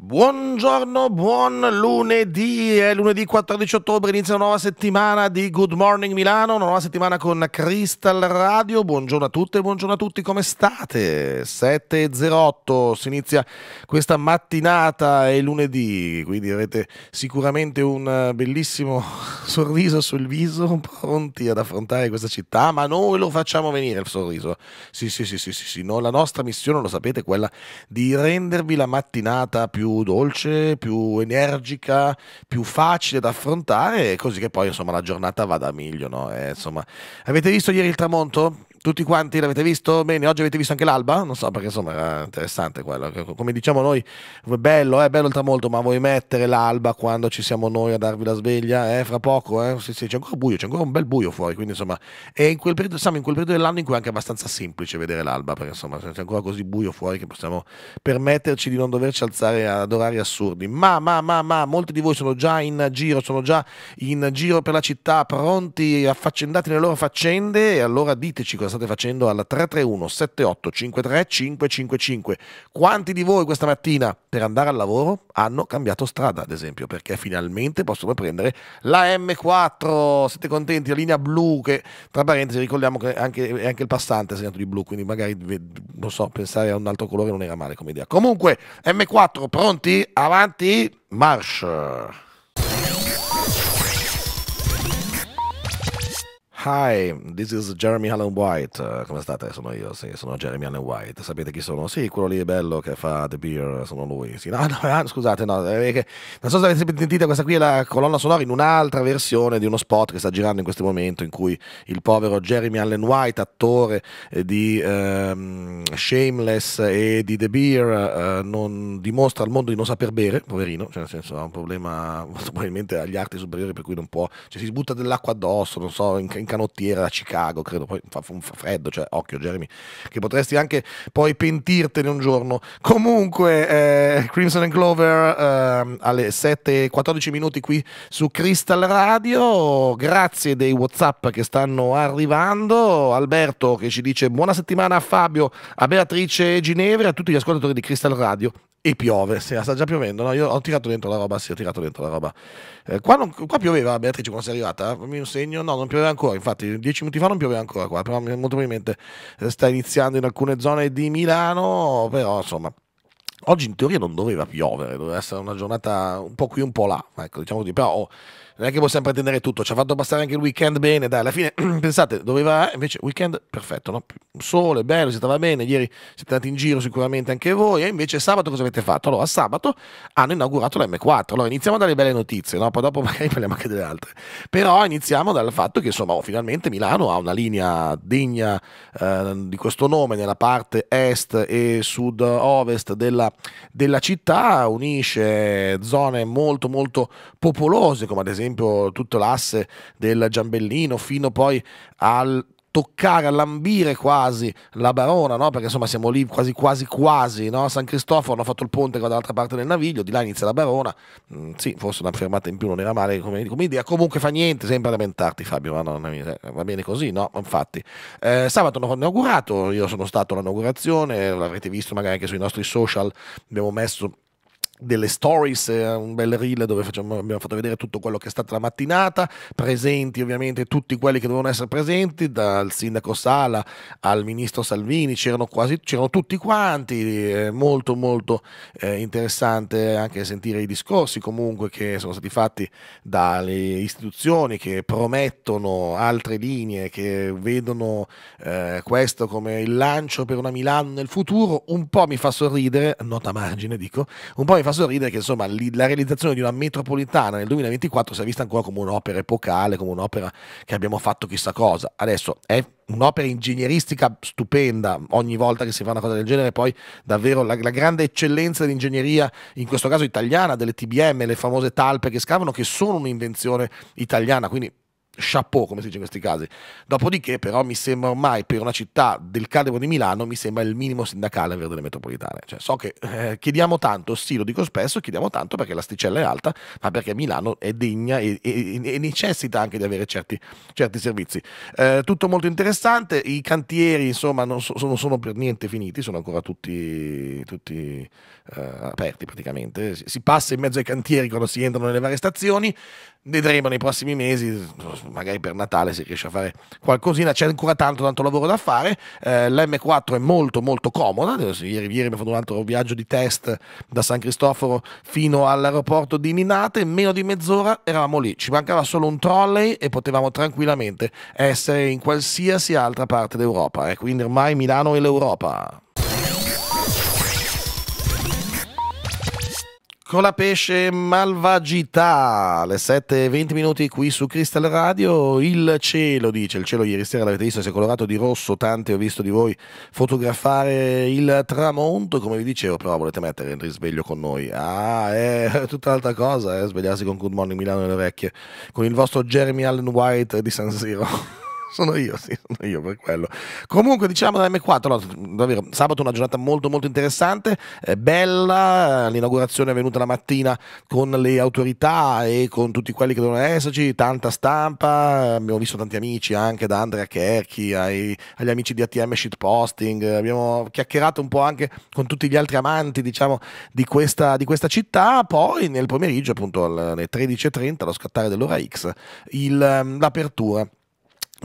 Buongiorno, buon lunedì, è lunedì 14 ottobre, inizia una nuova settimana di Good Morning Milano, una nuova settimana con Crystal Radio, buongiorno a tutte, buongiorno a tutti, come state? 7.08, si inizia questa mattinata, è lunedì, quindi avrete sicuramente un bellissimo sorriso sul viso, pronti ad affrontare questa città, ma noi lo facciamo venire il sorriso, sì sì sì sì sì, sì. No, la nostra missione lo sapete è quella di rendervi la mattinata più dolce, più energica, più facile da affrontare, così che poi insomma la giornata vada meglio. No? E, eh, insomma, avete visto ieri il tramonto? tutti quanti l'avete visto bene? Oggi avete visto anche l'alba? Non so perché insomma era interessante quello. Come diciamo noi, bello, eh, è eh? bello il tramonto, ma vuoi mettere l'alba quando ci siamo noi a darvi la sveglia? Eh? Fra poco, eh? sì, sì, c'è ancora buio, c'è ancora un bel buio fuori, quindi insomma, e in quel periodo, siamo in quel periodo dell'anno in cui è anche abbastanza semplice vedere l'alba, perché insomma c'è ancora così buio fuori che possiamo permetterci di non doverci alzare ad orari assurdi. Ma, ma, ma, ma, molti di voi sono già in giro, sono già in giro per la città, pronti, affaccendati nelle loro faccende, e allora diteci cosa la state facendo al 331 78 7853 555. Quanti di voi questa mattina per andare al lavoro hanno cambiato strada, ad esempio, perché finalmente possono prendere la M4? Siete contenti? La linea blu che, tra parentesi, ricordiamo che anche, anche il passante è segnato di blu, quindi magari, non so, pensare a un altro colore non era male come idea. Comunque, M4, pronti? Avanti, march! Hi, this is Jeremy Allen White. Eh, come state? Sono io, sì, sono Jeremy Allen White. Sapete chi sono? Sì, quello lì è bello che fa The Beer, sono lui. Sì, no, no, ah, scusate, no, non so se avete sentito questa qui è la colonna sonora in un'altra versione di uno spot che sta girando in questo momento in cui il povero Jeremy Allen White, attore eh, di um, Shameless e di The Beer, uh, dimostra al mondo di non saper bere, poverino, cioè nel senso ha un problema molto probabilmente agli arti superiori per cui non può, cioè si butta dell'acqua addosso, non so, in, in canottiera a Chicago, credo, poi fa, fa, freddo, cioè occhio Jeremy, che potresti anche poi pentirtene un giorno. Comunque, eh, Crimson and Clover eh, alle 7.14 minuti qui su Crystal Radio, grazie dei Whatsapp che stanno arrivando, Alberto che ci dice buona settimana a Fabio, a Beatrice Ginevra, a tutti gli ascoltatori di Crystal Radio e piove, sera sta già piovendo, no? Io ho tirato dentro la roba, sì, ho tirato dentro la roba. Eh, qua, non, qua, pioveva Beatrice quando sei arrivata, mi un segno, no, non pioveva ancora, infatti dieci minuti fa non pioveva ancora qua, però molto probabilmente eh, sta iniziando in alcune zone di Milano, però insomma... Oggi in teoria non doveva piovere, doveva essere una giornata un po' qui, un po' là, ecco, diciamo così, però... Oh, non è che possiamo pretendere tutto, ci ha fatto passare anche il weekend bene, dai, alla fine pensate, doveva, invece weekend perfetto, no? sole, bello, si stava bene, ieri siete andati in giro sicuramente anche voi, e invece sabato cosa avete fatto? Allora sabato hanno inaugurato la m 4 allora iniziamo dalle belle notizie, no? poi dopo magari parliamo anche delle altre, però iniziamo dal fatto che insomma oh, finalmente Milano ha una linea degna eh, di questo nome nella parte est e sud-ovest della, della città, unisce zone molto molto popolose come ad esempio esempio tutto l'asse del Giambellino fino poi al toccare, a lambire quasi la Barona, no? perché insomma siamo lì quasi quasi quasi, no? San Cristoforo hanno fatto il ponte dall'altra parte del Naviglio, di là inizia la Barona, mm, sì, forse una fermata in più non era male come, come idea, comunque fa niente, sempre a lamentarti Fabio, ma non no, eh, va bene così, no? Infatti, eh, sabato hanno inaugurato, io sono stato all'inaugurazione, l'avrete visto magari anche sui nostri social, abbiamo messo delle stories, eh, un bel reel dove facciamo, abbiamo fatto vedere tutto quello che è stata la mattinata, presenti ovviamente tutti quelli che dovevano essere presenti, dal sindaco Sala al ministro Salvini, c'erano quasi c'erano tutti quanti, eh, molto molto eh, interessante anche sentire i discorsi comunque che sono stati fatti dalle istituzioni che promettono altre linee, che vedono eh, questo come il lancio per una Milano nel futuro, un po' mi fa sorridere, nota margine dico, un po' mi fa fa sorridere che insomma, la realizzazione di una metropolitana nel 2024 si è vista ancora come un'opera epocale, come un'opera che abbiamo fatto chissà cosa. Adesso è un'opera ingegneristica stupenda ogni volta che si fa una cosa del genere, poi davvero la, la grande eccellenza dell'ingegneria, in questo caso italiana, delle TBM, le famose talpe che scavano, che sono un'invenzione italiana, quindi chapeau, come si dice in questi casi. Dopodiché, però, mi sembra ormai per una città del calibro di Milano, mi sembra il minimo sindacale avere delle metropolitane. Cioè, so che eh, chiediamo tanto, sì, lo dico spesso, chiediamo tanto perché l'asticella è alta, ma perché Milano è degna e, e, e necessita anche di avere certi, certi servizi. Eh, tutto molto interessante, i cantieri, insomma, non so, sono, sono, per niente finiti, sono ancora tutti, tutti eh, aperti praticamente. Si, si passa in mezzo ai cantieri quando si entrano nelle varie stazioni vedremo nei prossimi mesi, magari per Natale si riesce a fare qualcosina, c'è ancora tanto, tanto lavoro da fare, eh, l'M4 è molto molto comoda, ieri, ieri mi ho fatto un altro viaggio di test da San Cristoforo fino all'aeroporto di Ninate, meno di mezz'ora eravamo lì, ci mancava solo un trolley e potevamo tranquillamente essere in qualsiasi altra parte d'Europa e eh, quindi ormai Milano e l'Europa. Colapesce Malvagità, alle 7.20 minuti qui su Crystal Radio, il cielo dice, il cielo ieri sera l'avete visto, si è colorato di rosso, tante ho visto di voi fotografare il tramonto, come vi dicevo però volete mettere il risveglio con noi, ah è tutta un'altra cosa eh, svegliarsi con Good Morning Milano nelle orecchie, con il vostro Jeremy Allen White di San Siro sono io, sì, sono io per quello. Comunque, diciamo da M4, no, davvero, sabato una giornata molto molto interessante, eh, bella, eh, l'inaugurazione è venuta la mattina con le autorità e con tutti quelli che devono esserci, tanta stampa, abbiamo visto tanti amici anche da Andrea Kerchi ai, agli amici di ATM Shitposting, abbiamo chiacchierato un po' anche con tutti gli altri amanti, diciamo, di questa, di questa città, poi nel pomeriggio appunto alle 13.30, allo scattare dell'ora X, ehm, l'apertura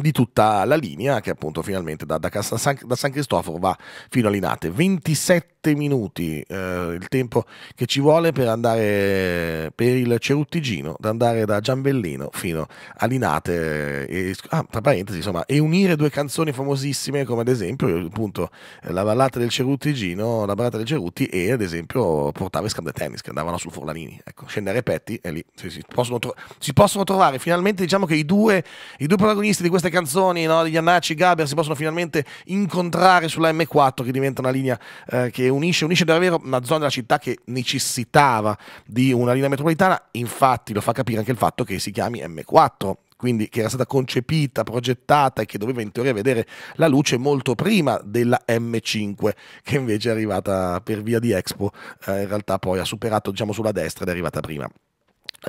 di tutta la linea che appunto finalmente da, da, San, da, San, Cristoforo va fino a Linate 27 minuti eh, il tempo che ci vuole per andare per il Ceruttigino da andare da Giambellino fino a Linate eh, e, ah, tra parentesi insomma e unire due canzoni famosissime come ad esempio appunto la ballata del Ceruttigino la ballata del Cerutti e ad esempio Portave scambio de Tennis che andavano su Forlanini ecco scendere Petti e lì si, si, possono si, possono trovare finalmente diciamo che i due, i due protagonisti di questa queste canzoni no, degli Annacci e Gaber si possono finalmente incontrare sulla M4 che diventa una linea eh, che unisce, unisce davvero una zona della città che necessitava di una linea metropolitana, infatti lo fa capire anche il fatto che si chiami M4, quindi che era stata concepita, progettata e che doveva in teoria vedere la luce molto prima della M5, che invece è arrivata per via di Expo, eh, in realtà poi ha superato diciamo, sulla destra ed è arrivata prima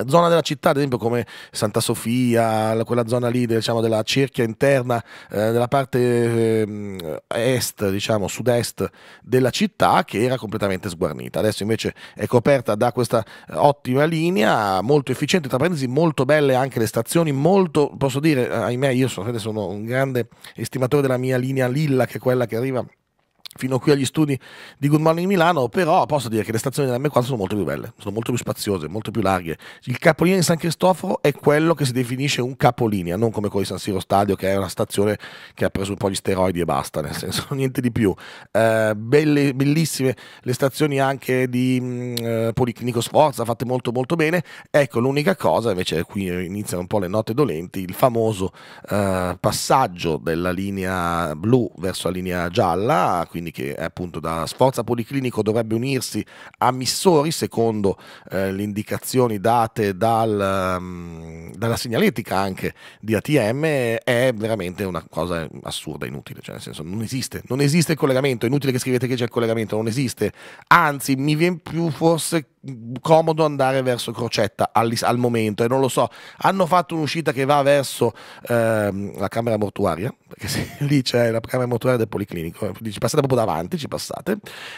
zona della città, ad esempio come Santa Sofia, quella zona lì diciamo, della cerchia interna, eh, della parte eh, est, diciamo sud-est della città che era completamente sguarnita. Adesso invece è coperta da questa eh, ottima linea, molto efficiente, tra parentesi molto belle anche le stazioni, molto, posso dire, eh, ahimè io sono, sono un grande estimatore della mia linea lilla che è quella che arriva fino qui agli studi di Good Morning Milano, però posso dire che le stazioni della M4 sono molto più belle, sono molto più spaziose, molto più larghe. Il capolinea di San Cristoforo è quello che si definisce un capolinea, non come quello di San Siro Stadio, che è una stazione che ha preso un po' gli steroidi e basta, nel senso niente di più. Eh, belle, bellissime le stazioni anche di mm, eh, Policlinico Sforza, fatte molto molto bene. Ecco, l'unica cosa, invece qui iniziano un po' le note dolenti, il famoso eh, passaggio della linea blu verso la linea gialla, quindi che appunto da Sforza Policlinico dovrebbe unirsi a Missori secondo eh, le indicazioni date dal, um, dalla segnaletica anche di ATM, è veramente una cosa assurda, inutile, cioè nel senso non esiste, non esiste il collegamento, è inutile che scrivete che c'è il collegamento, non esiste, anzi mi viene più forse comodo andare verso Crocetta al, al momento e non lo so. Hanno fatto un'uscita che va verso ehm, la camera mortuaria, perché se, lì c'è la camera mortuaria del Policlinico, eh, ci passate proprio davanti, ci passate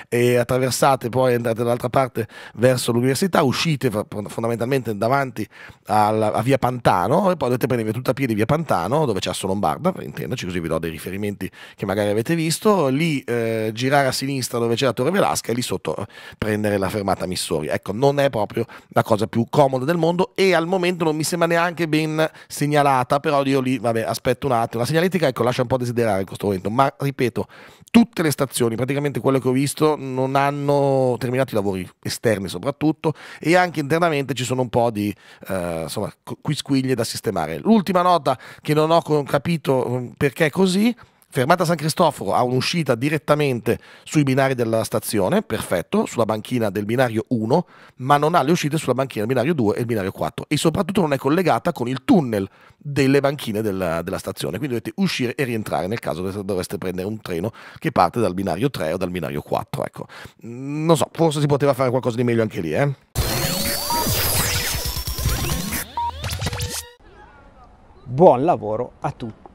e attraversate poi andate dall'altra parte verso l'università, uscite fondamentalmente davanti alla, a via Pantano e poi dovete prendere tutta a piedi via Pantano dove c'è Asso Lombarda, per intenderci così vi do dei riferimenti che magari avete visto, lì eh, girare a sinistra dove c'è la Torre Velasca e lì sotto eh, prendere la fermata Missori ecco, non è proprio la cosa più comoda del mondo e al momento non mi sembra neanche ben segnalata, però io lì, vabbè, aspetto un attimo. La segnaletica, ecco, lascia un po' desiderare in questo momento, ma ripeto, tutte le stazioni, praticamente quelle che ho visto, non hanno terminato i lavori esterni soprattutto e anche internamente ci sono un po' di, eh, insomma, quisquiglie da sistemare. L'ultima nota che non ho capito mm, perché è così Fermata San Cristoforo ha un'uscita direttamente sui binari della stazione, perfetto, sulla banchina del binario 1, ma non ha le uscite sulla banchina del binario 2 e il binario 4 e soprattutto non è collegata con il tunnel delle banchine della, della stazione, quindi dovete uscire e rientrare nel caso dovreste prendere un treno che parte dal binario 3 o dal binario 4, ecco. Mm, non so, forse si poteva fare qualcosa di meglio anche lì, eh. Buon lavoro a tutti!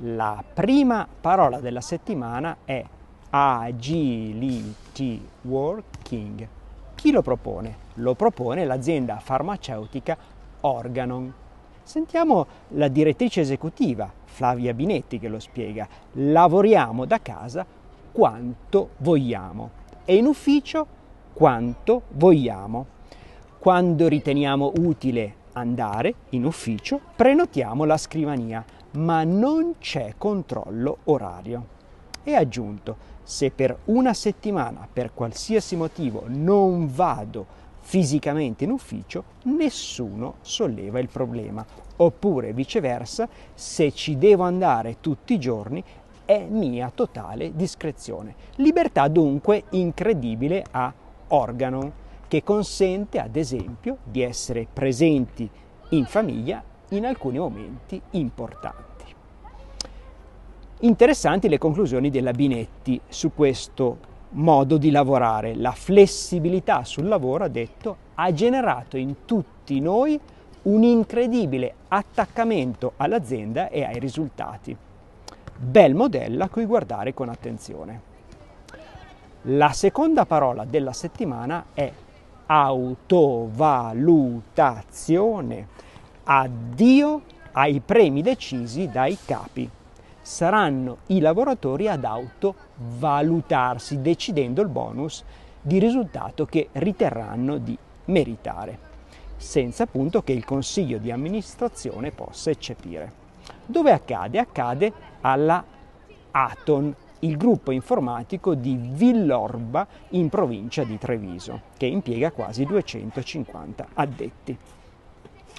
La prima parola della settimana è agility working. Chi lo propone? Lo propone l'azienda farmaceutica Organon. Sentiamo la direttrice esecutiva, Flavia Binetti, che lo spiega. Lavoriamo da casa quanto vogliamo e in ufficio quanto vogliamo. Quando riteniamo utile andare in ufficio, prenotiamo la scrivania ma non c'è controllo orario. E ha aggiunto, se per una settimana, per qualsiasi motivo, non vado fisicamente in ufficio, nessuno solleva il problema. Oppure viceversa, se ci devo andare tutti i giorni, è mia totale discrezione. Libertà dunque incredibile a organo, che consente ad esempio di essere presenti in famiglia in alcuni momenti importanti. Interessanti le conclusioni della Binetti su questo modo di lavorare. La flessibilità sul lavoro, ha detto, ha generato in tutti noi un incredibile attaccamento all'azienda e ai risultati. Bel modello a cui guardare con attenzione. La seconda parola della settimana è autovalutazione. Addio ai premi decisi dai capi saranno i lavoratori ad autovalutarsi decidendo il bonus di risultato che riterranno di meritare, senza appunto che il consiglio di amministrazione possa eccepire. Dove accade? Accade alla Aton, il gruppo informatico di Villorba in provincia di Treviso, che impiega quasi 250 addetti.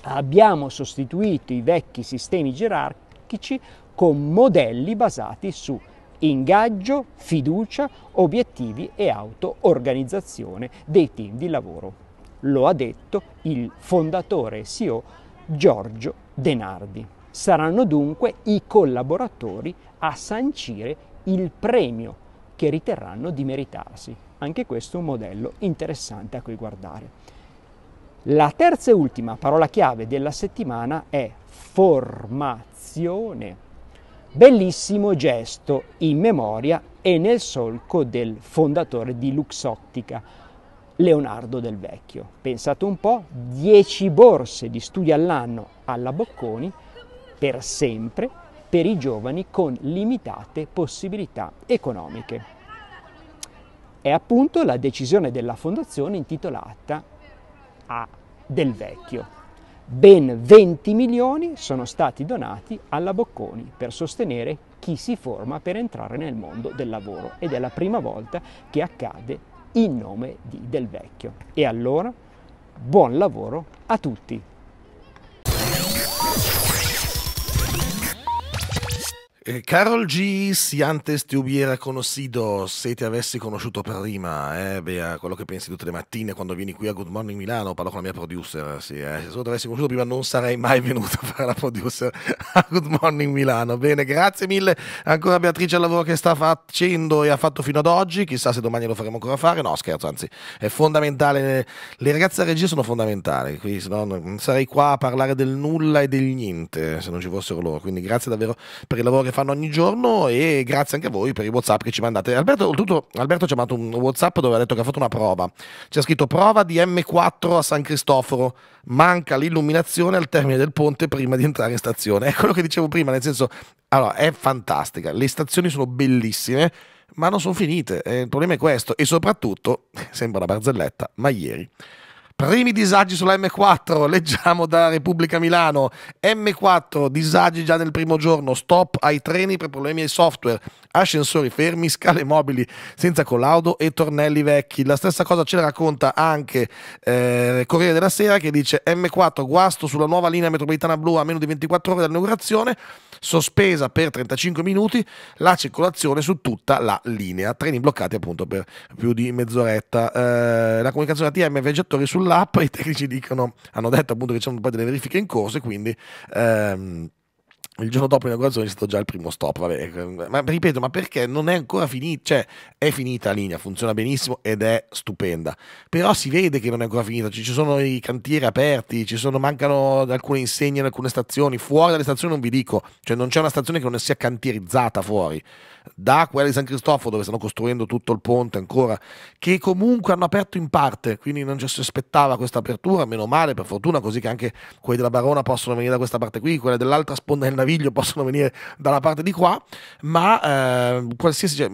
Abbiamo sostituito i vecchi sistemi gerarchici con modelli basati su ingaggio, fiducia, obiettivi e auto-organizzazione dei team di lavoro. Lo ha detto il fondatore e CEO Giorgio Denardi. Saranno dunque i collaboratori a sancire il premio che riterranno di meritarsi. Anche questo è un modello interessante a cui guardare. La terza e ultima parola chiave della settimana è formazione Bellissimo gesto in memoria e nel solco del fondatore di Luxottica, Leonardo del Vecchio. Pensate un po', 10 borse di studio all'anno alla Bocconi per sempre per i giovani con limitate possibilità economiche. È appunto la decisione della fondazione intitolata a Del Vecchio ben 20 milioni sono stati donati alla Bocconi per sostenere chi si forma per entrare nel mondo del lavoro ed è la prima volta che accade in nome di Del Vecchio. E allora buon lavoro a tutti! Eh, Carol G, si antes te hubiera conosciuto, se ti avessi conosciuto prima, eh, Bea, quello che pensi tutte le mattine quando vieni qui a Good Morning Milano, parlo con la mia producer, sì, eh, se solo ti avessi conosciuto prima non sarei mai venuto a fare la producer a Good Morning Milano. Bene, grazie mille ancora Beatrice al lavoro che sta facendo e ha fatto fino ad oggi, chissà se domani lo faremo ancora fare, no scherzo, anzi è fondamentale, le ragazze a regia sono fondamentali, quindi se no non sarei qua a parlare del nulla e del niente se non ci fossero loro, quindi grazie davvero per il lavoro che fanno ogni giorno e grazie anche a voi per i WhatsApp che ci mandate. Alberto, oltretutto, Alberto ci ha mandato un WhatsApp dove ha detto che ha fatto una prova. C'è scritto prova di M4 a San Cristoforo. Manca l'illuminazione al termine del ponte prima di entrare in stazione. È quello che dicevo prima, nel senso, allora, è fantastica. Le stazioni sono bellissime, ma non sono finite. Eh, il problema è questo. E soprattutto, sembra una barzelletta, ma ieri Primi disagi sulla M4, leggiamo da Repubblica Milano. M4, disagi già nel primo giorno, stop ai treni per problemi ai software, ascensori fermi, scale mobili senza collaudo e tornelli vecchi. La stessa cosa ce la racconta anche eh, Corriere della Sera che dice M4, guasto sulla nuova linea metropolitana blu a meno di 24 ore dall'inaugurazione, sospesa per 35 minuti la circolazione su tutta la linea. Treni bloccati appunto per più di mezz'oretta. Eh, la comunicazione ATM viaggiatori sulla sull'app, i tecnici dicono, hanno detto appunto che c'erano poi delle verifiche in corso e quindi... Ehm, il giorno dopo l'inaugurazione è stato già il primo stop. Vabbè. Eh, ma ripeto, ma perché non è ancora finita? Cioè, è finita la linea, funziona benissimo ed è stupenda. Però si vede che non è ancora finita. Ci sono i cantieri aperti, ci sono, mancano alcune insegne in alcune stazioni. Fuori dalle stazioni non vi dico, cioè non c'è una stazione che non sia cantierizzata fuori da quella di San Cristoforo dove stanno costruendo tutto il ponte ancora, che comunque hanno aperto in parte, quindi non ci si aspettava questa apertura, meno male per fortuna, così che anche quelli della Barona possono venire da questa parte qui, quelli dell'altra sponda del Naviglio possono venire dalla parte di qua, ma eh, qualsiasi... Cioè,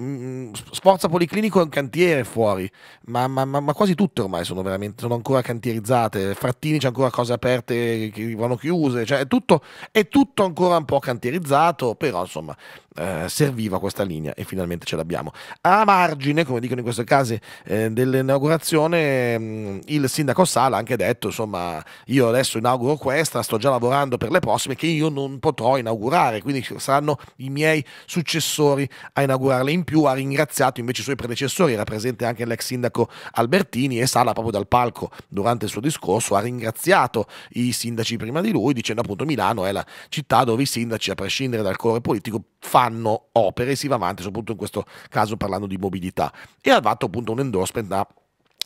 Sforza mm, mm, Policlinico è un cantiere fuori, ma, ma, ma, ma quasi tutte ormai sono veramente, sono ancora cantierizzate, Frattini c'è ancora cose aperte che vanno chiuse, cioè è tutto, è tutto ancora un po' cantierizzato, però insomma eh, serviva questa linea e finalmente ce l'abbiamo. A margine, come dicono in questo caso, eh, dell'inaugurazione, mh, mm, il sindaco Sala ha anche detto, insomma, io adesso inauguro questa, sto già lavorando per le prossime che io non potrò inaugurare, quindi saranno i miei successori a inaugurarle. In più ha ringraziato invece i suoi predecessori, era presente anche l'ex sindaco Albertini e Sala proprio dal palco durante il suo discorso ha ringraziato i sindaci prima di lui dicendo appunto Milano è la città dove i sindaci, a prescindere dal colore politico, fanno fanno opere, e si va avanti, soprattutto in questo caso parlando di mobilità. E ha fatto appunto un endorsement da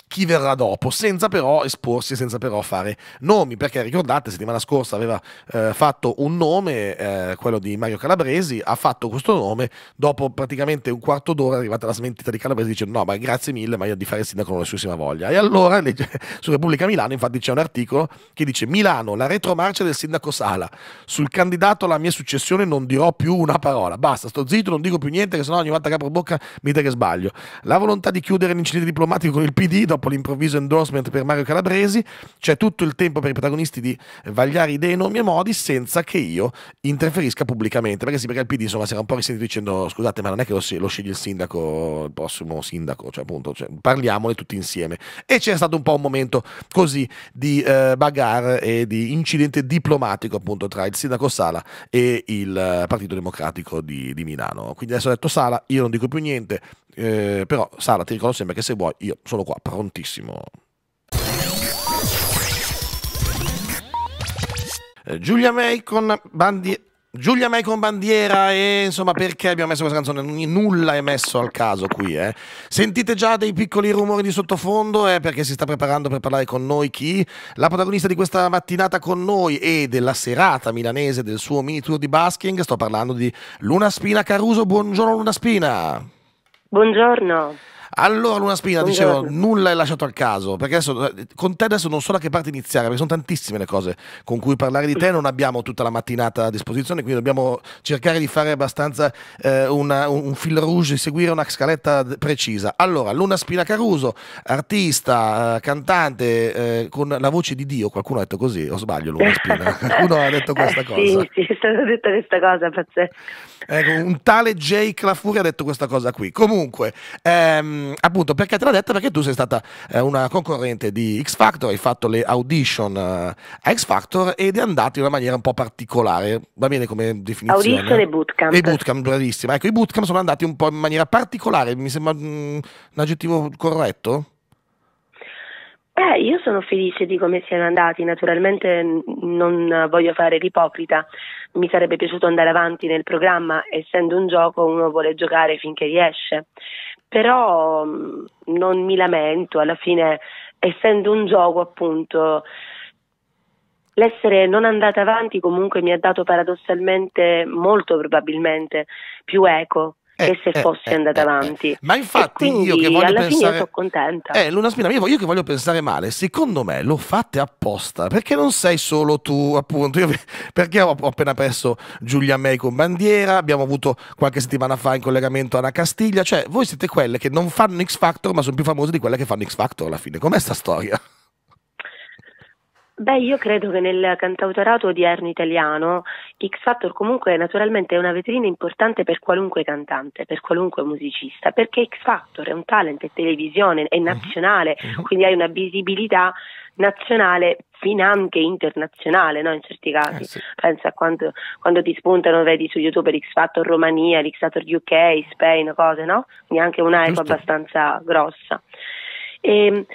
chi verrà dopo, senza però esporsi, senza però fare nomi, perché ricordate, settimana scorsa aveva eh, fatto un nome, eh, quello di Mario Calabresi, ha fatto questo nome, dopo praticamente un quarto d'ora è arrivata la smentita di Calabresi dice no, ma grazie mille, ma io di fare il sindaco non ho nessunissima voglia. E allora su Repubblica Milano infatti c'è un articolo che dice Milano, la retromarcia del sindaco Sala, sul candidato alla mia successione non dirò più una parola, basta, sto zitto, non dico più niente, che sennò ogni volta che apro bocca mi dite che sbaglio. La volontà di chiudere l'incidente diplomatico con il PD dopo dopo l'improvviso endorsement per Mario Calabresi, c'è tutto il tempo per i protagonisti di vagliare idee, nomi e modi senza che io interferisca pubblicamente. Perché sì, perché il PD insomma si era un po' risentito dicendo scusate, ma non è che lo, lo sceglie il sindaco, il prossimo sindaco, cioè appunto cioè, parliamone tutti insieme. E c'è stato un po' un momento così di eh, bagarre e di incidente diplomatico appunto tra il sindaco Sala e il eh, Partito Democratico di, di Milano. Quindi adesso ho detto Sala, io non dico più niente, eh, però Sara ti ricordo sempre che se vuoi io sono qua prontissimo. Eh, Giulia May con Bandi Giulia May con bandiera e insomma perché abbiamo messo questa canzone? Nulla è messo al caso qui, eh. Sentite già dei piccoli rumori di sottofondo eh, perché si sta preparando per parlare con noi chi? La protagonista di questa mattinata con noi e della serata milanese del suo mini tour di basking, sto parlando di Luna Spina Caruso, buongiorno Luna Spina! Buongiorno. Allora Luna Spina, dicevo, nulla è lasciato al caso, perché adesso eh, con te adesso non so da che parte iniziare, perché sono tantissime le cose con cui parlare di te, non abbiamo tutta la mattinata a disposizione, quindi dobbiamo cercare di fare abbastanza eh, una, un fil rouge, di seguire una scaletta precisa. Allora, Luna Spina Caruso, artista, eh, cantante, eh, con la voce di Dio, qualcuno ha detto così, o sbaglio Luna Spina? qualcuno ha detto questa cosa? Sì, sì, è stata detta questa cosa, pazzesca. Ecco, un tale Jake Lafuri ha detto questa cosa qui. Comunque, ehm, Ehm, appunto perché te l'ha detta? Perché tu sei stata eh, una concorrente di X Factor, hai fatto le audition eh, a X Factor ed è andata in una maniera un po' particolare, va bene come definizione? Audition e bootcamp. E bootcamp, bravissima. Ecco, i bootcamp sono andati un po' in maniera particolare, mi sembra mh, mm, un aggettivo corretto? Beh, io sono felice di come siano andati, naturalmente non voglio fare l'ipocrita, mi sarebbe piaciuto andare avanti nel programma, essendo un gioco uno vuole giocare finché riesce però mm, non mi lamento, alla fine essendo un gioco appunto l'essere non andata avanti comunque mi ha dato paradossalmente molto probabilmente più eco che eh, se eh, fosse eh, andata eh, avanti. Ma infatti io che voglio alla pensare... fine sono contenta. Eh, Luna Spina, io, io che voglio pensare male, secondo me lo fate apposta, perché non sei solo tu, appunto, io, perché ho appena perso Giulia May con bandiera, abbiamo avuto qualche settimana fa in collegamento Anna Castiglia, cioè voi siete quelle che non fanno X Factor ma sono più famose di quelle che fanno X Factor alla fine, com'è sta storia? Beh, io credo che nel cantautorato odierno italiano X Factor comunque naturalmente è una vetrina importante per qualunque cantante, per qualunque musicista, perché X Factor è un talent, è televisione, è mhm. nazionale, mhm. quindi hai una visibilità nazionale finanche internazionale no? in certi casi eh sì. pensa a quando, quando, ti spuntano vedi su youtube l'X Factor Romania l'X Factor UK, Spain, cose no? quindi anche un'eco abbastanza grossa e, ehm,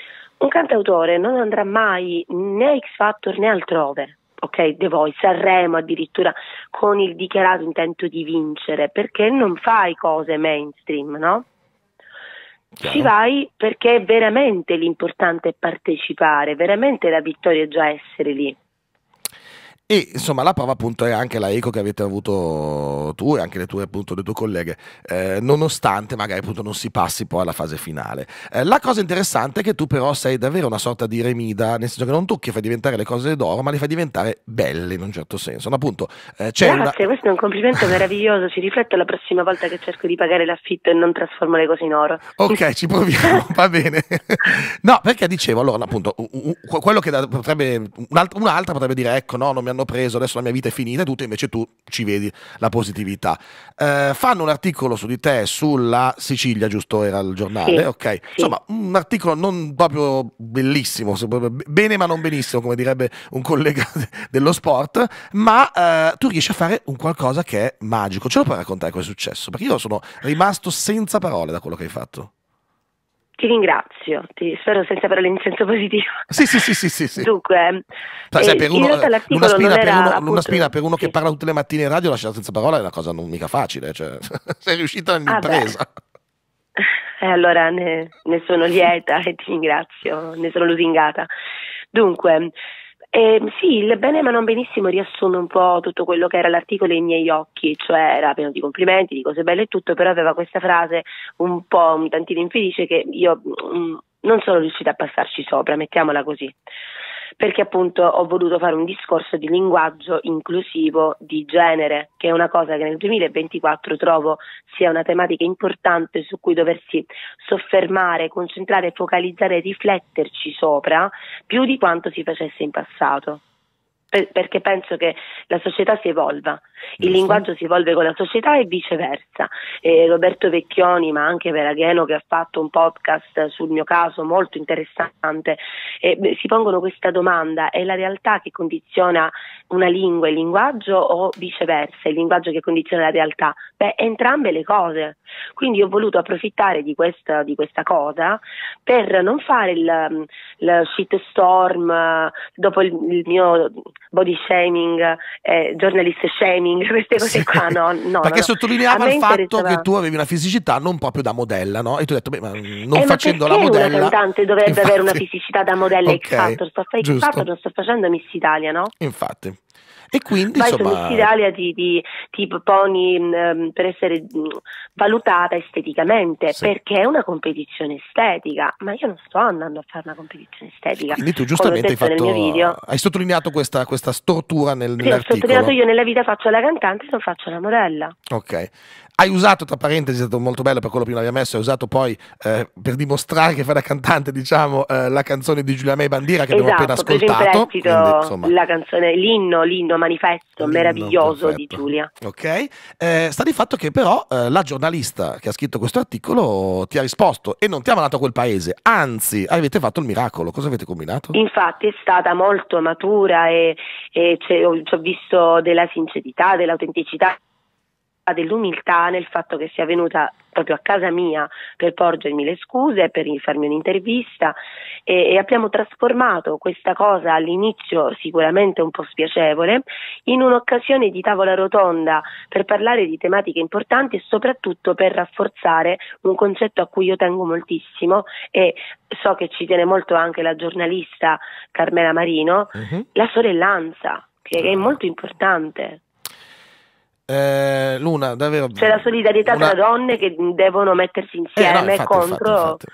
un cantautore non andrà mai né a X Factor né altrove. Ok, The Voice, Sanremo addirittura con il dichiarato intento di vincere, perché non fai cose mainstream, no? Chiaro. Ci vai perché veramente l'importante è partecipare, veramente la vittoria è già essere lì. E insomma la prova appunto è anche la eco che avete avuto tu e anche le tue, appunto, le tue colleghe, eh, nonostante magari appunto non si passi poi alla fase finale. Eh, la cosa interessante è che tu però sei davvero una sorta di remida, nel senso che non tocchi, fai diventare le cose d'oro, ma le fai diventare belle in un certo senso. No, appunto, eh, Grazie, una... questo è un complimento meraviglioso, ci rifletto la prossima volta che cerco di pagare l'affitto e non trasformo le cose in oro. Ok, ci proviamo, va bene. no, perché dicevo allora appunto, quello che potrebbe, un'altra potrebbe dire ecco no, non mi hanno hanno preso, adesso la mia vita è finita e tutto, invece tu ci vedi la positività. Eh, fanno un articolo su di te sulla Sicilia, giusto? Era il giornale, sì, ok? Sì. Insomma, un articolo non proprio bellissimo, bene ma non benissimo, come direbbe un collega dello sport, ma eh, tu riesci a fare un qualcosa che è magico. Ce lo puoi raccontare cosa è successo? Perché io sono rimasto senza parole da quello che hai fatto. Ti ringrazio, ti spero senza parole in senso positivo. Sì, sì, sì, sì. sì, Dunque, cioè, per, per uno, una spina, per uno, appunto, una spina per uno sì. che parla tutte le mattine in radio lasciata senza parole è una cosa non mica facile, cioè, sei riuscita all'impresa. Ah, eh, allora ne, ne sono lieta e ti ringrazio, ne sono lusingata. Dunque, eh, sì, il bene ma non benissimo riassume un po' tutto quello che era l'articolo ai miei occhi, cioè era pieno di complimenti, di cose belle e tutto, però aveva questa frase un po' un tantino infelice che io mh, mm, non sono riuscita a passarci sopra, mettiamola così perché appunto ho voluto fare un discorso di linguaggio inclusivo di genere, che è una cosa che nel 2024 trovo sia una tematica importante su cui doversi soffermare, concentrare, focalizzare, e rifletterci sopra più di quanto si facesse in passato perché penso che la società si evolva, il Giusto. linguaggio si evolve con la società e viceversa. Eh, Roberto Vecchioni, ma anche Veragheno che ha fatto un podcast sul mio caso molto interessante, eh, si pongono questa domanda, è la realtà che condiziona una lingua e il linguaggio o viceversa, il linguaggio che condiziona la realtà? Beh, entrambe le cose. Quindi ho voluto approfittare di questa, di questa cosa per non fare il, mm, il shitstorm dopo il, il, mio body shaming, eh, giornalist shaming, queste cose qua. No, no, Perché no, sottolineava il fatto che tu avevi una fisicità non proprio da modella, no? E tu hai detto, beh, ma non eh, facendo ma la modella. una cantante dovrebbe Infatti. avere una fisicità da modella okay, X Factor? Sto, X Factor, sto facendo Miss Italia, no? Infatti. E quindi Poi insomma... Sull'Italia ti, ti, ti poni mh, mm, ehm, per essere mm, valutata esteticamente sì. perché è una competizione estetica, ma io non sto andando a fare una competizione estetica. Quindi tu giustamente hai, fatto, video, hai, sottolineato questa, questa stortura nel, sì, nell'articolo. Ho sottolineato io nella vita faccio la cantante, non faccio la modella. Ok. Hai usato, tra parentesi, è stato molto bello per quello che non l'avevi messo, hai usato poi eh, per dimostrare che fai da cantante, diciamo, eh, la canzone di Giulia May Bandiera che esatto, abbiamo appena ascoltato. Quindi, insomma, la canzone, l'inno, l'inno manifesto l'inno, meraviglioso perfetto. di Giulia. Ok, eh, sta di fatto che però eh, la giornalista che ha scritto questo articolo ti ha risposto e non ti ha mandato a quel paese, anzi avete fatto il miracolo, cosa avete combinato? Infatti è stata molto matura e, e ci ho visto della sincerità, dell'autenticità dell'umiltà nel fatto che sia venuta proprio a casa mia per porgermi le scuse, per farmi un'intervista e, e, abbiamo trasformato questa cosa all'inizio sicuramente un po' spiacevole in un'occasione di tavola rotonda per parlare di tematiche importanti e soprattutto per rafforzare un concetto a cui io tengo moltissimo e so che ci tiene molto anche la giornalista Carmela Marino, uh-huh. la sorellanza che è certo. molto importante. Eh, Luna, davvero. C'è la solidarietà una... tra donne che devono mettersi insieme eh, no, infatti, contro. Infatti, infatti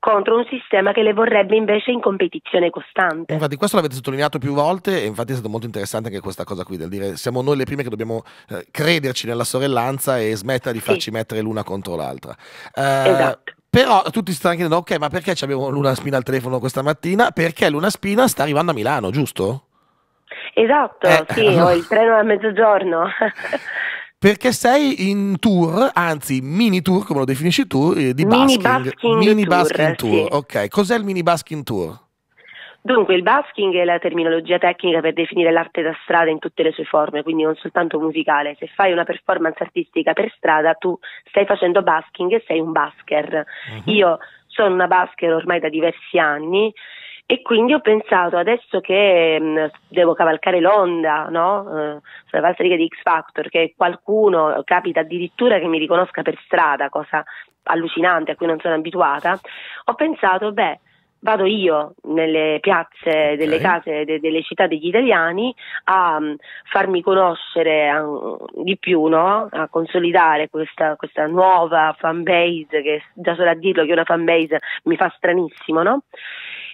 contro un sistema che le vorrebbe invece in competizione costante. Infatti questo l'avete sottolineato più volte e infatti è stato molto interessante anche questa cosa qui del dire siamo noi le prime che dobbiamo eh, crederci nella sorellanza e smettere di farci sì. mettere l'una contro l'altra. Eh, esatto. Però tutti stanno chiedendo, ok, ma perché abbiamo Luna Spina al telefono questa mattina? Perché Luna Spina sta arrivando a Milano, giusto? Esatto, eh, sì, allora... ho il treno a mezzogiorno. perché sei in tour, anzi mini tour, come lo definisci tu, eh, di mini basking. basking mini tour, basking tour, sì. ok. Cos'è il mini basking tour? Dunque, il basking è la terminologia tecnica per definire l'arte da strada in tutte le sue forme, quindi non soltanto musicale. Se fai una performance artistica per strada, tu stai facendo basking e sei un basker. Uh-huh. Io sono una basker ormai da diversi anni e quindi ho pensato, adesso che mh, mm, devo cavalcare l'onda, no? eh, sulla valsariga di X Factor, che qualcuno capita addirittura che mi riconosca per strada, cosa allucinante a cui non sono abituata, ho pensato, beh, vado io nelle piazze delle okay. case de, delle città degli italiani a um, farmi conoscere uh, di più, no? a consolidare questa, questa nuova fanbase che già solo a dirlo che è una fanbase mi fa stranissimo. No?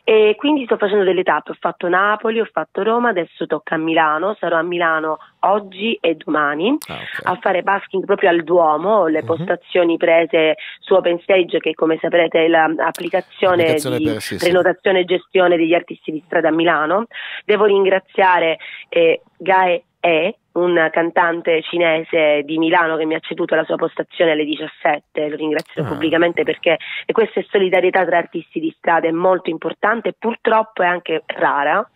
E quindi sto facendo delle tappe, ho fatto Napoli, ho fatto Roma, adesso tocca a Milano, sarò a Milano oggi e domani ah, okay. a fare basking proprio al Duomo, le uh-huh. postazioni prese su OpenStage che come saprete è l'applicazione di per, sì, prenotazione sì. e gestione degli artisti di strada a Milano. Devo ringraziare eh, Gae E un cantante cinese di Milano che mi ha ceduto la sua postazione alle 17, lo ringrazio ah. pubblicamente perché questa solidarietà tra artisti di strada è molto importante, purtroppo è anche rara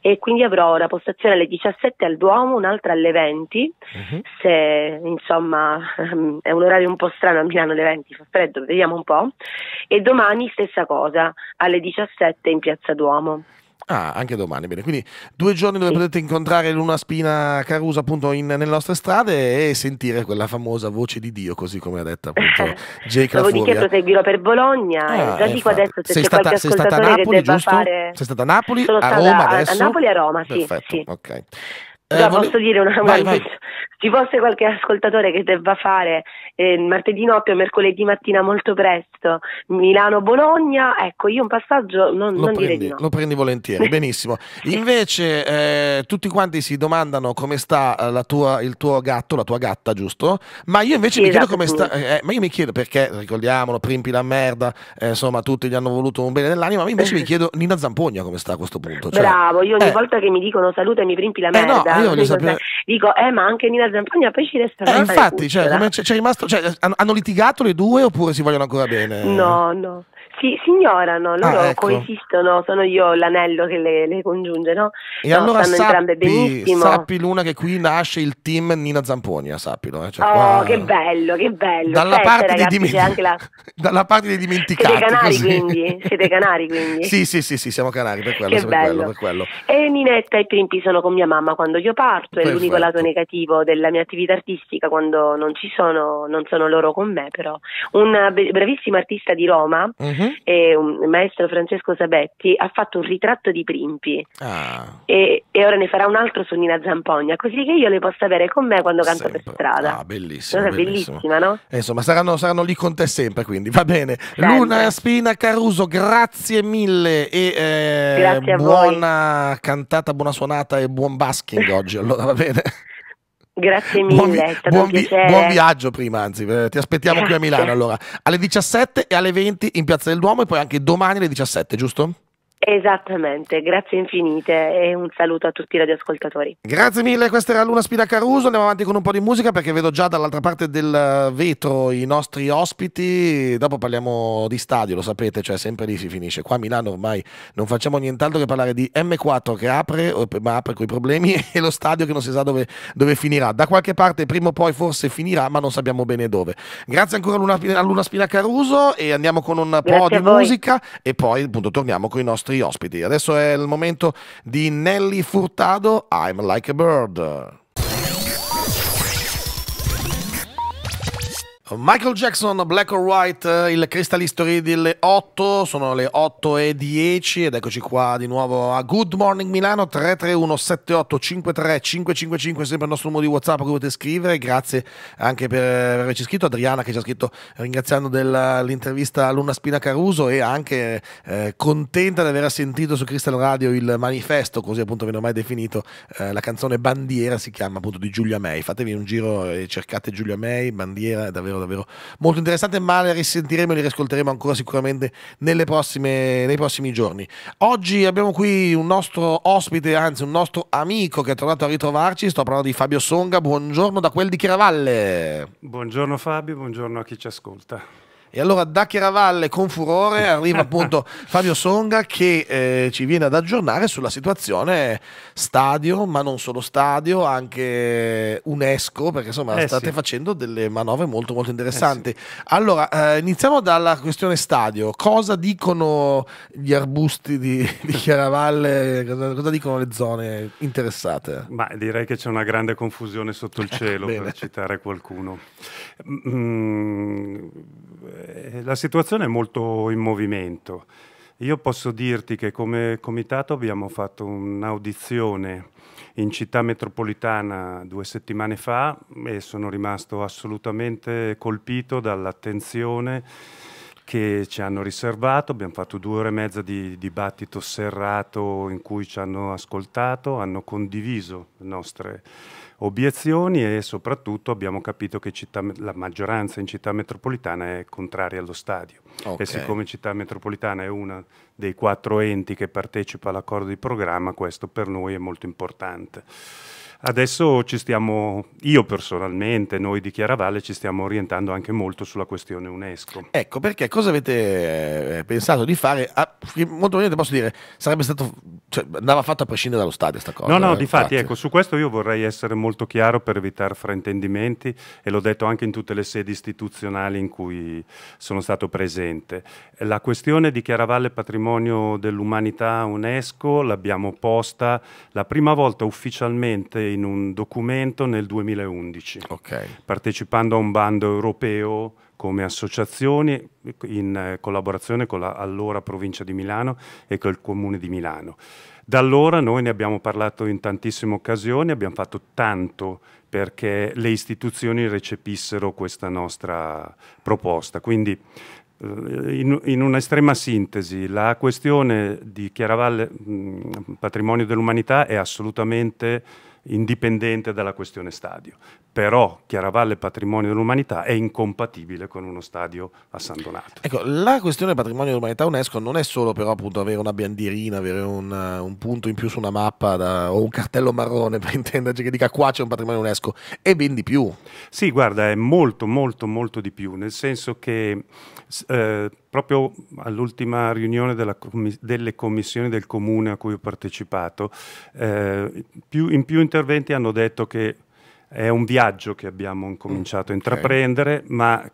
e quindi avrò la postazione alle 17 al Duomo, un'altra alle 20, uh-huh. Mhm. se insomma è un orario un po' strano a Milano alle 20, fa freddo, vediamo un po', e domani stessa cosa alle 17 in Piazza Duomo. Ah, anche domani, bene. Quindi due giorni dove sì. potete incontrare Luna Spina Caruso appunto in, nelle nostre strade e sentire quella famosa voce di Dio, così come ha detto appunto eh, Jake Dopodiché proseguirò per Bologna, ah, già dico infatti. adesso se sei c'è stata, qualche sei stata a Napoli, giusto? Fare... Sei stata a Napoli, Sono a Roma a, adesso? A Napoli e a Roma, sì. Perfetto, sì. ok. Eh, vole... posso dire una cosa? vai. Ci fosse qualche ascoltatore che debba fare eh, martedì notte o mercoledì mattina molto presto Milano-Bologna, ecco io un passaggio non, lo non prendi, di no. Lo prendi volentieri, benissimo. Invece eh, tutti quanti si domandano come sta eh, tua, il tuo gatto, la tua gatta, giusto? Ma io invece sì, mi esatto, chiedo come sta... Eh, eh, ma io mi chiedo perché, ricordiamolo, Primpi la merda, insomma tutti gli hanno voluto un bene dell'anima, ma invece mi chiedo Nina Zampogna come sta a questo punto. Cioè, Bravo, io ogni volta che mi dicono salutami Primpi la merda... No, io voglio sapere... Dico, eh, ma anche Nina Zampogna poi pesci resta... Eh, infatti, cioè, c'è rimasto, cioè, hanno litigato le due oppure si vogliono ancora bene? No, no si, si ignorano, ah, loro ah, ecco. coesistono, sono io l'anello che le, le congiunge, no? E no, allora sappi, sappi, Luna che qui nasce il team Nina Zamponia, sappilo. Eh? Cioè, oh, qua... che bello, che bello. Dalla, Aspetta, parte, ragazzi, dei dimenti... la... Dalla parte dei dimenticati. Siete canari così. quindi? Siete canari quindi? sì, sì, sì, sì, siamo canari per quello, che quello, per quello. E Ninetta e Primpi sono con mia mamma quando io parto, Perfetto. è l'unico lato negativo della mia attività artistica quando non ci sono, non sono loro con me però. Una bravissima artista di Roma... Mm-hmm e un, il maestro Francesco Sabetti ha fatto un ritratto di Primpi ah. e, e, ora ne farà un altro su Nina Zampogna, così che io le posso avere con me quando canto sempre. per strada. Ah, bellissimo, Cosa bellissima, bellissima no? Eh, insomma, saranno, saranno, lì con te sempre, quindi va bene. Sempre. Luna Spina Caruso, grazie mille e eh, grazie buona voi. cantata, buona suonata e buon basking oggi. Allora va bene. Grazie mille, buon, vi- è stato buon, vi- buon viaggio prima, anzi, eh, ti aspettiamo Grazie. qui a Milano allora. Alle 17 e alle 20 in Piazza del Duomo e poi anche domani alle 17, giusto? Esattamente, grazie infinite e un saluto a tutti i radioascoltatori. Grazie mille, questa era Luna Spina Caruso, andiamo avanti con un po' di musica perché vedo già dall'altra parte del vetro i nostri ospiti, dopo parliamo di stadio, lo sapete, cioè sempre lì si finisce. Qua a Milano ormai non facciamo nient'altro che parlare di M4 che apre, ma apre coi problemi, e lo stadio che non si sa dove, dove finirà. Da qualche parte prima o poi forse finirà, ma non sappiamo bene dove. Grazie ancora a Luna, a Luna Spina Caruso e andiamo con un grazie po' di musica e poi appunto torniamo con i nostri nostri ospiti. Adesso è il momento di Nelly Furtado, I'm Like a Bird. Michael Jackson, Black or White, eh, il Crystal History delle 8, sono le 8 e 10 ed eccoci qua di nuovo a Good Morning Milano 331 78 53 555, sempre il nostro numero di Whatsapp che potete scrivere, grazie anche per averci scritto, Adriana che ci ha scritto ringraziando dell'intervista a Luna Spina Caruso e anche eh, contenta di aver sentito su Crystal Radio il manifesto, così appunto viene ormai definito, eh, la canzone Bandiera si chiama appunto di Giulia May, fatevi un giro e cercate Giulia May, Bandiera, è davvero davvero, davvero molto interessante, ma le risentiremo e le riascolteremo ancora sicuramente prossime, nei prossimi giorni. Oggi abbiamo qui un nostro ospite, anzi un nostro amico che è tornato a ritrovarci, sto parlando di Fabio Songa, buongiorno da quel di Chiravalle. Buongiorno Fabio, buongiorno a chi ci ascolta. E allora da Chiaravalle con furore arriva appunto Fabio Songa che eh, ci viene ad aggiornare sulla situazione stadio, ma non solo stadio, anche UNESCO, perché insomma eh state sì. facendo delle manovre molto molto eh, interessanti. Eh sì. Allora, eh, iniziamo dalla questione stadio. Cosa dicono gli arbusti di, di Chiaravalle? Cosa, cosa, dicono le zone interessate? Ma direi che c'è una grande confusione sotto il eh, cielo, per citare qualcuno. Mm, eh, la situazione è molto in movimento. Io posso dirti che come comitato abbiamo fatto un'audizione in città metropolitana due settimane fa e sono rimasto assolutamente colpito dall'attenzione che ci hanno riservato, abbiamo fatto due ore e mezza di dibattito serrato in cui ci hanno ascoltato, hanno condiviso le nostre obiezioni e soprattutto abbiamo capito che città, la maggioranza in città metropolitana è contraria allo stadio okay. e siccome città metropolitana è uno dei quattro enti che partecipa all'accordo di programma questo per noi è molto importante. Adesso ci stiamo, io personalmente, noi di Chiaravalle, ci stiamo orientando anche molto sulla questione UNESCO. Ecco, perché cosa avete eh, pensato di fare? Ah, molto ovviamente posso dire, sarebbe stato, cioè, andava fatto a prescindere dallo stadio questa cosa. No, no, eh, difatti, ecco, su questo io vorrei essere molto chiaro per evitare fraintendimenti e l'ho detto anche in tutte le sedi istituzionali in cui sono stato presente. La questione di Chiaravalle Patrimonio dell'Umanità UNESCO l'abbiamo posta la prima volta ufficialmente in un documento nel 2011, okay. partecipando a un bando europeo come associazioni in collaborazione con l'allora provincia di Milano e col comune di Milano. Da allora noi ne abbiamo parlato in tantissime occasioni, abbiamo fatto tanto perché le istituzioni recepissero questa nostra proposta. Quindi eh, in, in un'estrema sintesi, la questione di Chiaravalle, mh, patrimonio dell'umanità, è assolutamente indipendente dalla questione stadio. Però Chiaravalle Patrimonio dell'Umanità è incompatibile con uno stadio a San Donato. Ecco, la questione Patrimonio dell'Umanità UNESCO non è solo però appunto avere una bandierina, avere un, eh, un punto in più su una mappa da, o un cartello marrone per intenderci che dica qua c'è un patrimonio UNESCO, è ben di più. Sì, guarda, è molto molto molto di più, nel senso che... Eh, proprio all'ultima riunione commi delle commissioni del comune a cui ho partecipato, eh, più, in più interventi hanno detto che è un viaggio che abbiamo mm, cominciato a intraprendere, okay. ma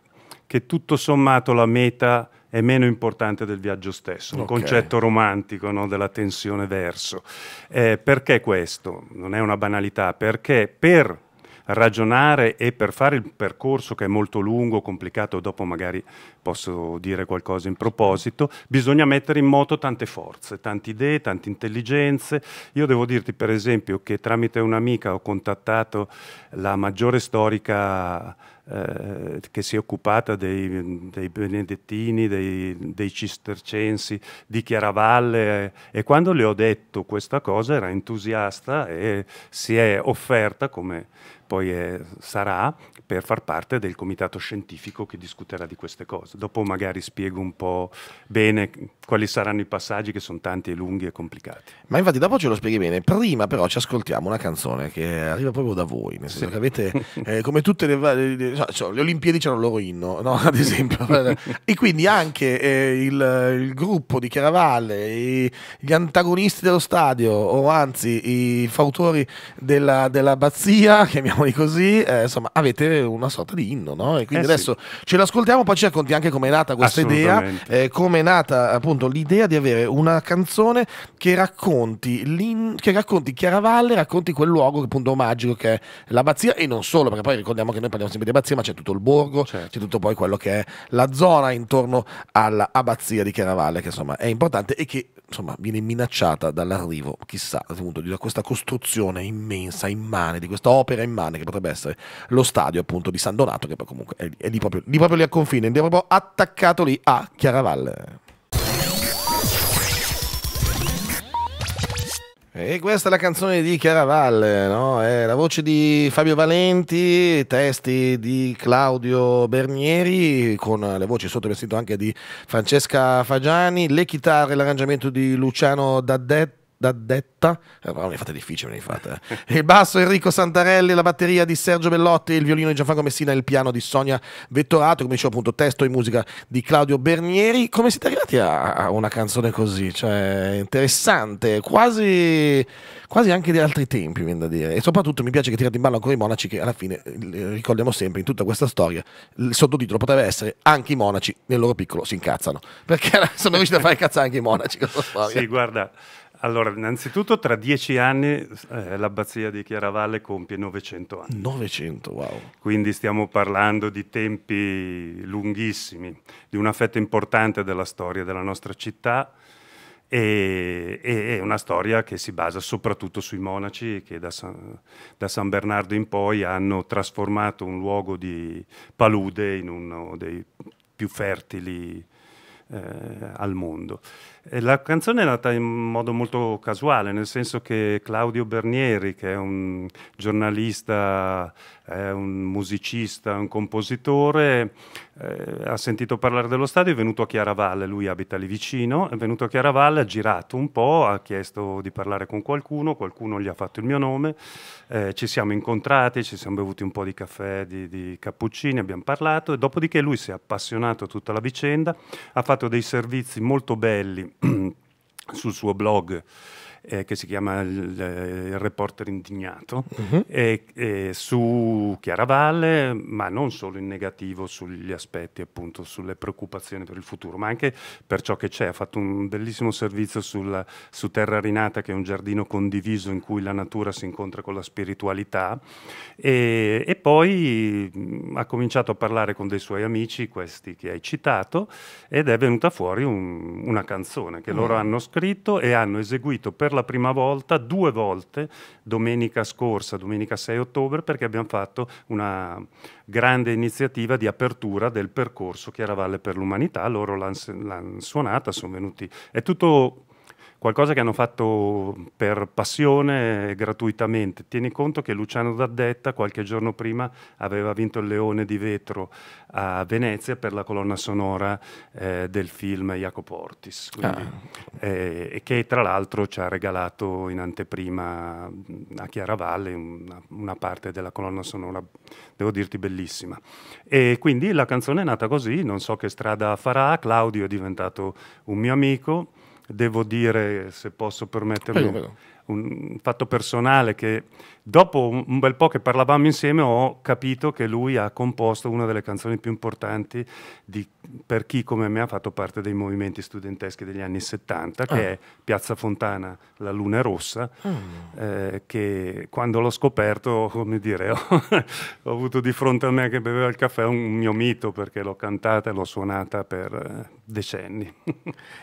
che tutto sommato la meta è meno importante del viaggio stesso, un okay. concetto romantico no, della tensione verso. Eh, perché questo? Non è una banalità, perché per ragionare e per fare il percorso che è molto lungo, complicato, dopo magari posso dire qualcosa in proposito, bisogna mettere in moto tante forze, tante idee, tante intelligenze. Io devo dirti per esempio che tramite un'amica ho contattato la maggiore storica eh, che si è occupata dei, dei benedettini, dei, dei, cistercensi, di Chiaravalle e quando le ho detto questa cosa era entusiasta e si è offerta come poi è, sarà per far parte del comitato scientifico che discuterà di queste cose. Dopo magari spiego un po' bene quali saranno i passaggi che sono tanti e lunghi e complicati. Ma infatti dopo ce lo spieghi bene, prima però ci ascoltiamo una canzone che arriva proprio da voi, nel senso sì. che avete, eh, come tutte le, le, le, cioè, cioè, le Olimpiadi c'era il loro inno, no? ad esempio, e quindi anche eh, il, il, gruppo di Chiaravalle, i, gli antagonisti dello stadio, o anzi i fautori della, della bazzia, chiamiamoli canzoni così, eh, insomma, avete una sorta di inno, no? E quindi eh adesso sì. ce l'ascoltiamo, poi ci racconti anche com'è nata questa idea, eh, com'è nata appunto l'idea di avere una canzone che racconti, che racconti Chiaravalle, racconti quel luogo appunto magico che è l'abbazia e non solo, perché poi ricordiamo che noi parliamo sempre di abbazia, ma c'è tutto il borgo, certo. c'è tutto poi quello che è la zona intorno all'abbazia di Chiaravalle, che insomma è importante e che insomma, viene minacciata dall'arrivo, chissà, appunto, di questa costruzione immensa, immane, di questa opera immane che potrebbe essere lo stadio appunto di San Donato, che comunque è, lì, è lì proprio, lì proprio lì a confine, è proprio attaccato lì a Chiaravalle. E questa è la canzone di Chiaravalle, no? È la voce di Fabio Valenti, testi di Claudio Bernieri, con le voci sotto vestito anche di Francesca Fagiani, le chitarre, l'arrangiamento di Luciano Daddetto D'Addetta, eh, non le fate difficili, ne fate. Eh. Il basso Enrico Santarelli, la batteria di Sergio Bellotti, il violino di Gianfranco Messina e il piano di Sonia Vettorato, come dicevo appunto testo e musica di Claudio Bernieri. Come siete arrivati a, a una canzone così? Cioè, interessante, quasi, quasi anche di altri tempi, viene da dire. E soprattutto mi piace che tirate in ballo ancora i monaci che alla fine ricordiamo sempre in tutta questa storia, il sottotitolo potrebbe essere anche i monaci nel loro piccolo si incazzano, perché sono riusciti a fare cazzare anche i monaci. Sì, guarda, allora, innanzitutto tra dieci anni eh, l'abbazia di Chiaravalle compie 900 anni. 900, wow. Quindi stiamo parlando di tempi lunghissimi, di una fetta importante della storia della nostra città e, e è una storia che si basa soprattutto sui monaci che da San, da San Bernardo in poi hanno trasformato un luogo di palude in uno dei più fertili eh, al mondo. Eh, la canzone è nata in modo molto casuale, nel senso che Claudio Bernieri, che è un giornalista, è un musicista, un compositore, eh, ha sentito parlare dello stadio, è venuto a Chiaravalle, lui abita lì vicino, è venuto a Chiaravalle, ha girato un po', ha chiesto di parlare con qualcuno, qualcuno gli ha fatto il mio nome, eh, ci siamo incontrati, ci siamo bevuti un po' di caffè, di, di cappuccini, abbiamo parlato e dopodiché lui si è appassionato a tutta la vicenda, ha fatto dei servizi molto belli sul suo blog eh, che si chiama il, il reporter indignato, uh mhm. -huh. e, e su Chiaravalle, ma non solo in negativo sugli aspetti, appunto, sulle preoccupazioni per il futuro, ma anche per ciò che c'è. Ha fatto un bellissimo servizio sulla, su Terra Rinata, che è un giardino condiviso in cui la natura si incontra con la spiritualità, e, e poi mm, ha cominciato a parlare con dei suoi amici, questi che hai citato, ed è venuta fuori un, una canzone che uh loro mm. hanno scritto e hanno eseguito per la prima volta due volte domenica scorsa, domenica 6 ottobre, perché abbiamo fatto una grande iniziativa di apertura del percorso Chiaravalle per l'umanità. Loro l'hanno suonata, sono venuti. È tutto qualcosa che hanno fatto per passione gratuitamente. Tieni conto che Luciano D'Addetta qualche giorno prima aveva vinto il Leone di Vetro a Venezia per la colonna sonora eh, del film Jacopo Ortis, quindi, ah. eh, e che tra l'altro ci ha regalato in anteprima a Chiaravalle una, una parte della colonna sonora, devo dirti, bellissima. E quindi la canzone è nata così, non so che strada farà, Claudio è diventato un mio amico devo dire, se posso permettermi, prego, prego. un fatto personale che Dopo un bel po' che parlavamo insieme ho capito che lui ha composto una delle canzoni più importanti di, per chi come me ha fatto parte dei movimenti studenteschi degli anni 70, che ah. è Piazza Fontana, La Luna Rossa, oh. eh, che quando l'ho scoperto, come dire, ho, ho, avuto di fronte a me che beveva il caffè un mio mito perché l'ho cantata e l'ho suonata per eh, decenni.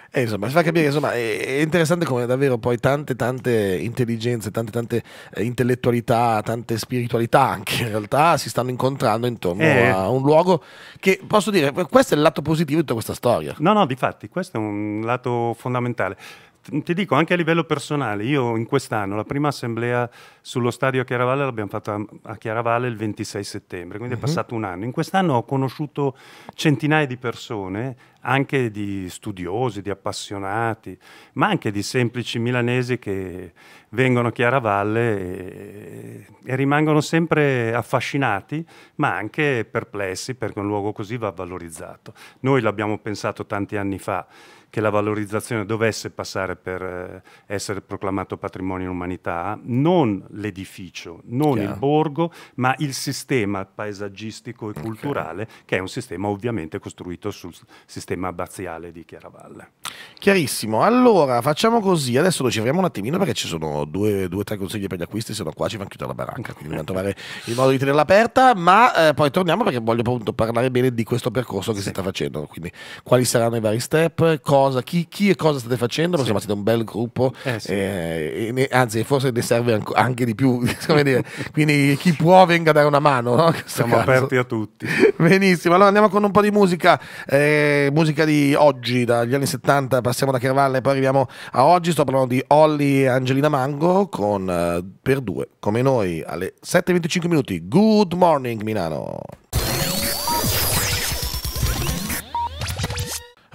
eh, insomma, si fa capire, insomma, è, interessante come davvero poi tante tante intelligenze, tante tante eh, intellettualità spiritualità, tante spiritualità anche in realtà si stanno incontrando intorno eh. a un luogo che posso dire, questo è il lato positivo di tutta questa storia. No, no, di fatti, questo è un lato fondamentale ti dico anche a livello personale, io in quest'anno la prima assemblea sullo stadio a Chiaravalle l'abbiamo fatta a Chiaravalle il 26 settembre, quindi uh-huh. è mhm. passato un anno. In quest'anno ho conosciuto centinaia di persone, anche di studiosi, di appassionati, ma anche di semplici milanesi che vengono a Chiaravalle e, e rimangono sempre affascinati, ma anche perplessi perché un luogo così va valorizzato. Noi l'abbiamo pensato tanti anni fa che la valorizzazione dovesse passare per eh, essere proclamato patrimonio umanità, non l'edificio, non Chiaro. il borgo, ma il sistema paesaggistico e okay. culturale, che è un sistema ovviamente costruito sul sistema abbaziale di Chiaravalle. Chiarissimo, allora facciamo così, adesso lo cifriamo un attimino perché ci sono due o tre consigli per gli acquisti, se no qua ci fanno chiudere la baracca, quindi dobbiamo trovare il modo di tenerla aperta, ma eh, poi torniamo perché voglio appunto parlare bene di questo percorso che sì. si sta facendo, quindi quali saranno i vari step, cosa cosa, chi, chi e cosa state facendo, perché sì. siete un bel gruppo, eh, sì. e, eh, e ne, anzi forse ne serve anche di più, quindi chi può venga a dare una mano. No? Siamo caso. aperti a tutti. Benissimo, allora andiamo con un po' di musica, eh, musica di oggi, dagli anni 70, passiamo da Caravalle e poi arriviamo a oggi, sto parlando di Olli e Angelina Mango con eh, Per Due, come noi, alle 7.25 minuti. Good morning Milano.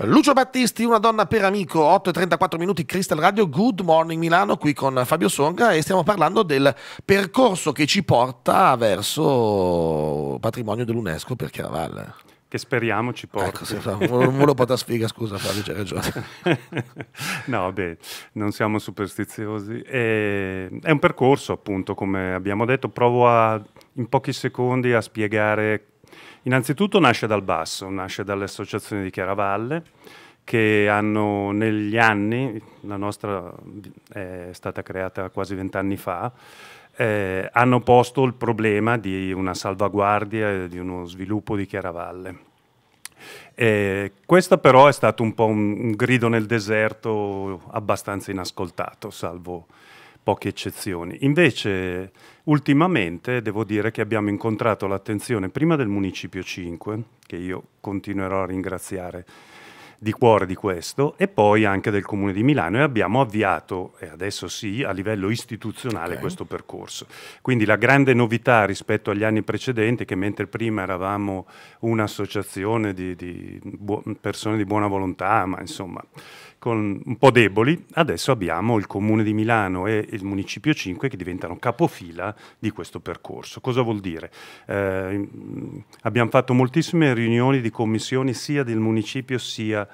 Lucio Battisti, una donna per amico, 8 e 34 minuti, Crystal Radio, Good Morning Milano, qui con Fabio Songa e stiamo parlando del percorso che ci porta verso patrimonio dell'UNESCO per Chiaravalle. Che speriamo ci porti. Ecco, sì, non me lo porta sfiga, scusa Fabio, c'è ragione. no, beh, non siamo superstiziosi. È un percorso, appunto, come abbiamo detto, provo a, in pochi secondi a spiegare Innanzitutto nasce dal basso, nasce dalle associazioni di Chiaravalle che hanno negli anni, la nostra eh, è stata creata quasi vent'anni fa, eh, hanno posto il problema di una salvaguardia e di uno sviluppo di Chiaravalle. Eh, questo però è stato un po' un, un grido nel deserto abbastanza inascoltato, salvo poche eccezioni. Invece ultimamente devo dire che abbiamo incontrato l'attenzione prima del Municipio 5, che io continuerò a ringraziare di cuore di questo e poi anche del Comune di Milano e abbiamo avviato, e adesso sì, a livello istituzionale okay. questo percorso. Quindi la grande novità rispetto agli anni precedenti che mentre prima eravamo un'associazione di, di persone di buona volontà, ma insomma con, un po' deboli, adesso abbiamo il Comune di Milano e il Municipio 5 che diventano capofila di questo percorso. Cosa vuol dire? Eh, abbiamo fatto moltissime riunioni di commissioni sia del Municipio sia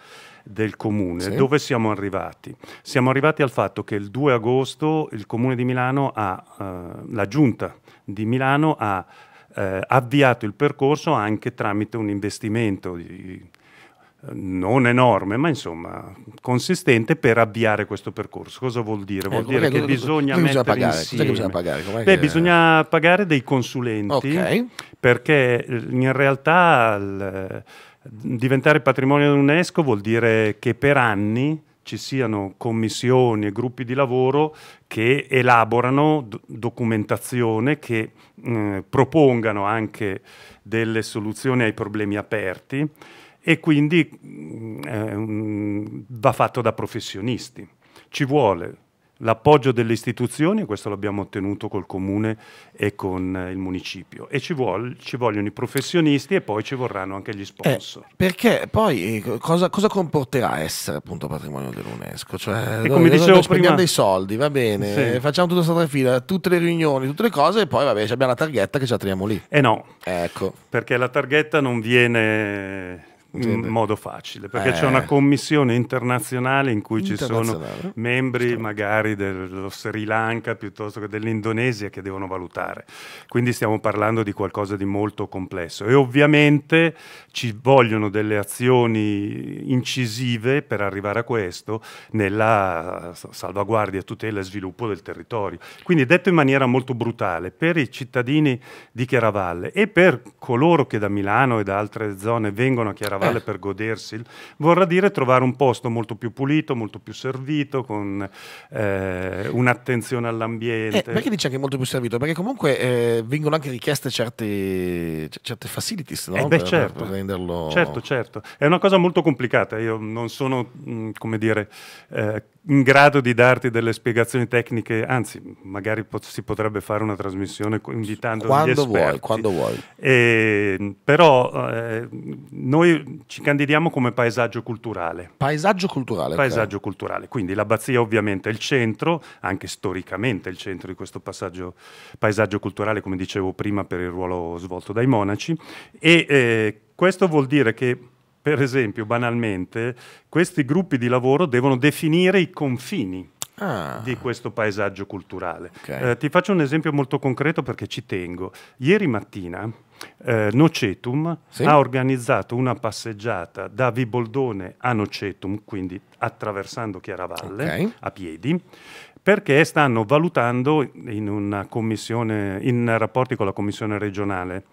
del comune. Sì. Dove siamo arrivati? Siamo arrivati al fatto che il 2 agosto il comune di Milano ha, eh, la giunta di Milano ha eh, avviato il percorso anche tramite un investimento di non enorme, ma insomma consistente per avviare questo percorso. Cosa vuol dire? Vuol eh, dire che, che bisogna mettere pagare? insieme. Bisogna pagare? Beh, che... bisogna pagare dei consulenti okay. perché eh, in realtà il, eh, diventare patrimonio dell'UNESCO vuol dire che per anni ci siano commissioni e gruppi di lavoro che elaborano documentazione, che mh, mm, propongano anche delle soluzioni ai problemi aperti e quindi eh, va fatto da professionisti. Ci vuole l'appoggio delle istituzioni, e questo l'abbiamo ottenuto col comune e con eh, il municipio, e ci, vuol, ci, vogliono i professionisti e poi ci vorranno anche gli eh, sponsor. Eh, perché poi eh, cosa, cosa, comporterà essere appunto patrimonio dell'UNESCO? Cioè, come noi, dicevo noi prima... dei soldi, va bene, sì. facciamo tutta questa fila, tutte le riunioni, tutte le cose e poi vabbè, abbiamo la targhetta che ci la teniamo lì. Eh no, ecco. perché la targhetta non viene in modo facile, perché eh. c'è una commissione internazionale in cui internazionale. ci sono membri sì. magari dello Sri Lanka piuttosto che dell'Indonesia che devono valutare. Quindi stiamo parlando di qualcosa di molto complesso e ovviamente ci vogliono delle azioni incisive per arrivare a questo nella salvaguardia, tutela e sviluppo del territorio. Quindi detto in maniera molto brutale, per i cittadini di Chiaravalle e per coloro che da Milano e da altre zone vengono a Chiaravalle, cavallo eh. per godersi, vorrà dire trovare un posto molto più pulito, molto più servito, con eh, un'attenzione all'ambiente. Eh, perché dice anche molto più servito? Perché comunque eh, vengono anche richieste certe, certe facilities, no? Eh, beh, per, certo. Per renderlo... certo, certo. È una cosa molto complicata, io non sono, mh, mm, come dire eh, in grado di darti delle spiegazioni tecniche, anzi, magari po- si potrebbe fare una trasmissione invitando quando gli esperti. Vuoi, quando vuoi. E, ehm, però eh, noi ci candidiamo come paesaggio culturale. Paesaggio culturale. Paesaggio okay. culturale, quindi l'abbazia ovviamente è il centro, anche storicamente il centro di questo passaggio, paesaggio culturale, come dicevo prima, per il ruolo svolto dai monaci. E eh, questo vuol dire che per esempio, banalmente, questi gruppi di lavoro devono definire i confini Ah. di questo paesaggio culturale. Okay. Eh, ti faccio un esempio molto concreto perché ci tengo. Ieri mattina eh, Nocetum sì? ha organizzato una passeggiata da Viboldone a Nocetum, quindi attraversando Chiaravalle okay. a piedi, perché stanno valutando in, in rapporti con la commissione regionale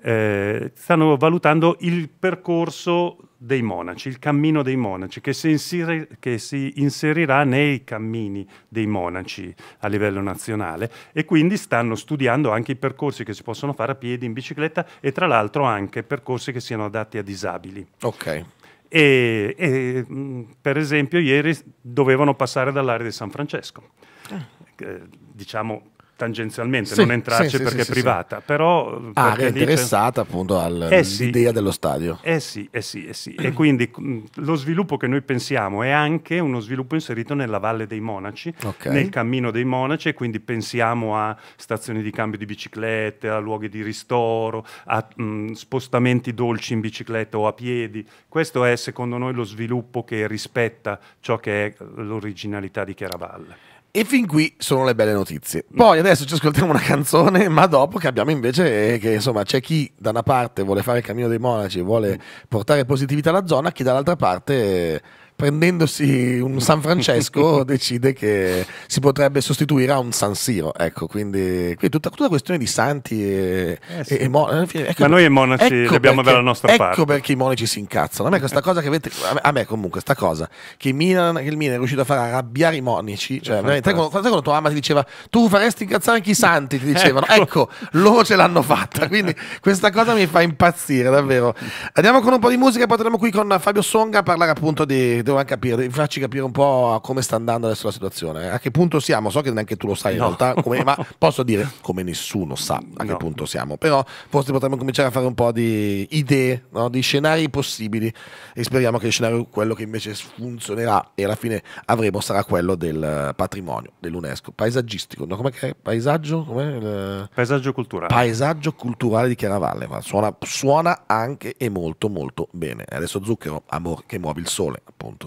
eh, stanno valutando il percorso dei monaci, il cammino dei monaci, che si, inseri che si inserirà nei cammini dei monaci a livello nazionale e quindi stanno studiando anche i percorsi che si possono fare a piedi, in bicicletta e tra l'altro anche percorsi che siano adatti a disabili. Ok. E, e, per esempio ieri dovevano passare dall'area di San Francesco. Eh. Eh, diciamo tangenzialmente, sì, non entrarci sì, perché è privata, però... Eh, ah, è interessata dice... appunto eh all'idea eh dello stadio. Eh sì, eh sì, eh sì. e quindi mm, lo sviluppo che noi pensiamo è anche uno sviluppo inserito nella Valle dei Monaci, okay. nel Cammino dei Monaci, e quindi pensiamo a stazioni di cambio di biciclette, a luoghi di ristoro, a mh, mm, spostamenti dolci in bicicletta o a piedi. Questo è secondo noi lo sviluppo che rispetta ciò che è l'originalità di Chiaravalle. E fin qui sono le belle notizie. Poi adesso ci ascoltiamo una canzone, ma dopo che abbiamo invece eh, che insomma c'è chi da una parte vuole fare il cammino dei monaci e vuole portare positività alla zona, chi dall'altra parte eh, prendendosi un San Francesco decide che si potrebbe sostituire a un San Siro. Ecco, quindi, quindi tutta, tutta, questione di santi e, eh sì. e mon- ecco, Ma noi e monaci ecco dobbiamo perché, avere la nostra ecco parte. Ecco perché i monaci si incazzano. A me questa cosa che avete, a me comunque sta cosa che, Milan, che il Milan è riuscito a far arrabbiare i monaci, cioè veramente quando, quando tua mamma ti diceva "Tu faresti incazzare anche i santi", ti dicevano. Ecco. ecco, loro ce l'hanno fatta. Quindi questa cosa mi fa impazzire davvero. Andiamo con un po' di musica e poi torniamo qui con Fabio Songa a parlare appunto di devo capire, farci capire un po' come sta andando adesso la situazione. Eh. A che punto siamo? So che neanche tu lo sai no. in realtà, come, ma posso dire come nessuno sa a no. che punto siamo. Però forse potremmo cominciare a fare un po' di idee, no? di scenari possibili e speriamo che il scenario, quello che invece funzionerà e alla fine avremo, sarà quello del patrimonio dell'UNESCO, paesaggistico, no? Com'è che è? Paesaggio? Com'è? Paesaggio culturale. Paesaggio culturale di Chiaravalle, ma suona, suona anche e molto molto bene. Adesso zucchero, amor che muovi il sole, appunto.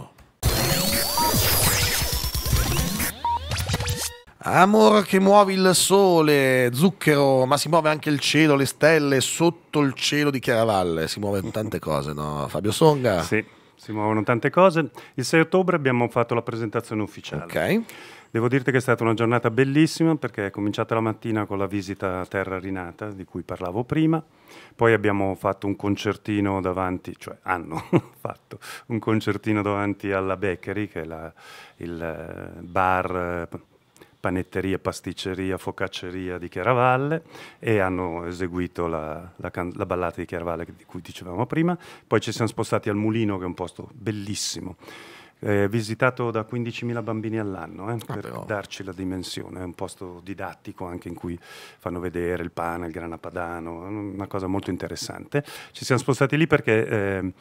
Amor che muovi il sole, zucchero, ma si muove anche il cielo, le stelle, sotto il cielo di Chiaravalle, si muovono tante cose, no? Fabio Songa? Sì, si muovono tante cose. Il 6 ottobre abbiamo fatto la presentazione ufficiale. Ok. Devo dirti che è stata una giornata bellissima perché è cominciata la mattina con la visita a Terra Rinata di cui parlavo prima, poi abbiamo fatto un concertino davanti, cioè hanno fatto un concertino davanti alla Bakery che è la, il eh, bar eh, panetteria, pasticceria, focacceria di Chiaravalle e hanno eseguito la, la, la, ballata di Chiaravalle di cui dicevamo prima. Poi ci siamo spostati al Mulino, che è un posto bellissimo. Eh, visitato da 15.000 bambini all'anno eh, ah, per però. darci la dimensione, è un posto didattico anche in cui fanno vedere il pane, il grana padano, una cosa molto interessante. Ci siamo spostati lì perché eh,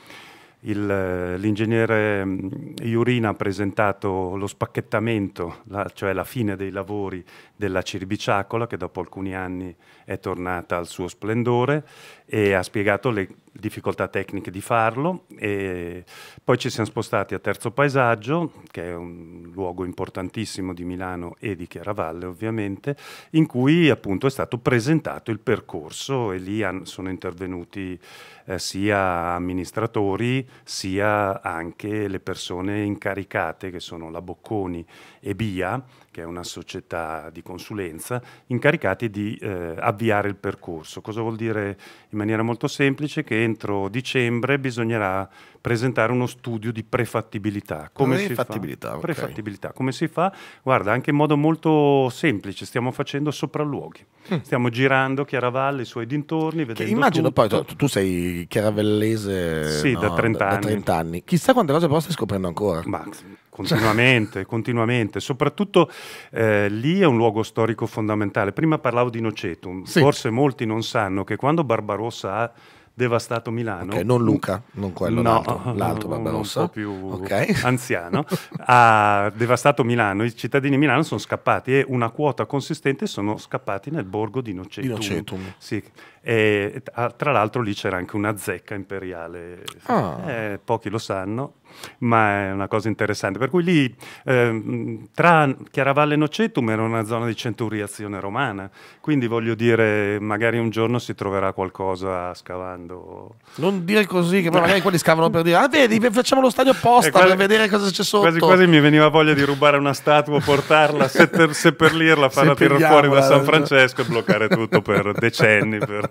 il, l'ingegnere mm, Iurina ha presentato lo spacchettamento, la, cioè la fine dei lavori della Cirbiciacola, che dopo alcuni anni è tornata al suo splendore, e ha spiegato le difficoltà tecniche di farlo. E poi ci siamo spostati a Terzo Paesaggio, che è un luogo importantissimo di Milano e di Chiaravalle ovviamente, in cui appunto è stato presentato il percorso e lì sono intervenuti eh, sia amministratori sia anche le persone incaricate che sono la Bocconi e Bia che è una società di consulenza, incaricati di eh, avviare il percorso. Cosa vuol dire in maniera molto semplice? Che entro dicembre bisognerà presentare uno studio di prefattibilità. Come prefattibilità, si fa? Okay. prefattibilità. Come si fa? Guarda, anche in modo molto semplice, stiamo facendo sopralluoghi. Mm. Stiamo girando Chiaravalle, i suoi dintorni, vedendo che Immagino tutto. poi, tu, tu, sei chiaravellese sì, no? da, 30 da, da 30 anni. Chissà quante cose però stai scoprendo ancora. Ma continuamente, continuamente. Soprattutto eh, lì è un luogo storico fondamentale. Prima parlavo di Nocetum, sì. forse molti non sanno che quando Barbarossa ha devastato Milano. Okay, non Luca, non quello, no, l'altro, l'altro Barbarossa. Un po' più okay. anziano. ha devastato Milano, i cittadini di Milano sono scappati e una quota consistente sono scappati nel borgo di Nocetum. Di Nocetum. Sì. E, ah, tra l'altro lì c'era anche una zecca imperiale, oh. eh, pochi lo sanno, ma è una cosa interessante. Per cui lì eh, tra Chiaravalle e Nocetum era una zona di centuriazione romana, quindi voglio dire, magari un giorno si troverà qualcosa scavando. Non dire così, che magari quelli scavano per dire, ah vedi, facciamo lo stadio apposta quasi, per vedere cosa c'è sotto. Quasi quasi mi veniva voglia di rubare una statua, portarla, seppellirla, farla tirare fuori da San cioè. Francesco e bloccare tutto per decenni. Per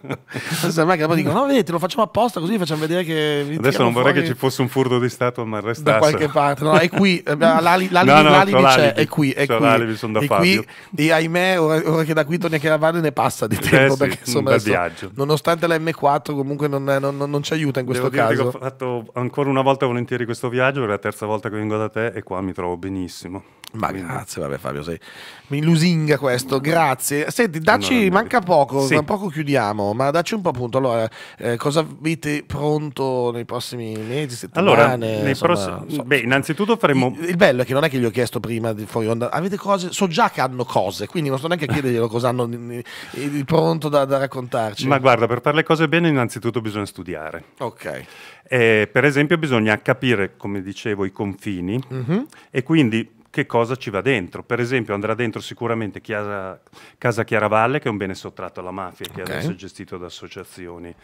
sembra che poi dicono, no vedete, lo facciamo apposta così facciamo vedere che... Adesso non vorrei fuori... che ci fosse un furto di Stato ma arrestassero. Da qualche parte, no, è qui, eh, l'alibi, no, no, l'alibi c'è, è qui, è qui. L'alibi, sono da e, qui e ahimè, ora, ora, che da qui torni a Chiaravalle ne passa di eh tempo, eh, perché sì, insomma, adesso, nonostante la M4 comunque non, è, non, non, non ci aiuta in questo Devo caso. ho fatto ancora una volta volentieri questo viaggio, è la terza volta che vengo da te e qua mi trovo benissimo. Ma grazie, vabbè Fabio, sei... mi lusinga questo, grazie. Senti, dacci, manca poco, sì. poco chiudiamo ma dacci un po' appunto, allora, eh, cosa avete pronto nei prossimi mesi, settimane? Allora, nei insomma, pross- so, beh, innanzitutto faremo... Il, il, bello è che non è che gli ho chiesto prima di fuori onda, avete cose, so già che hanno cose, quindi non sto neanche a chiederglielo cosa hanno di, di pronto da, da, raccontarci. Ma guarda, per fare le cose bene innanzitutto bisogna studiare. Ok. Eh, per esempio bisogna capire, come dicevo, i confini mm-hmm. e quindi che cosa ci va dentro. Per esempio andrà dentro sicuramente Chiasa, Casa Chiaravalle, che è un bene sottratto alla mafia, okay. che adesso è gestito da associazioni.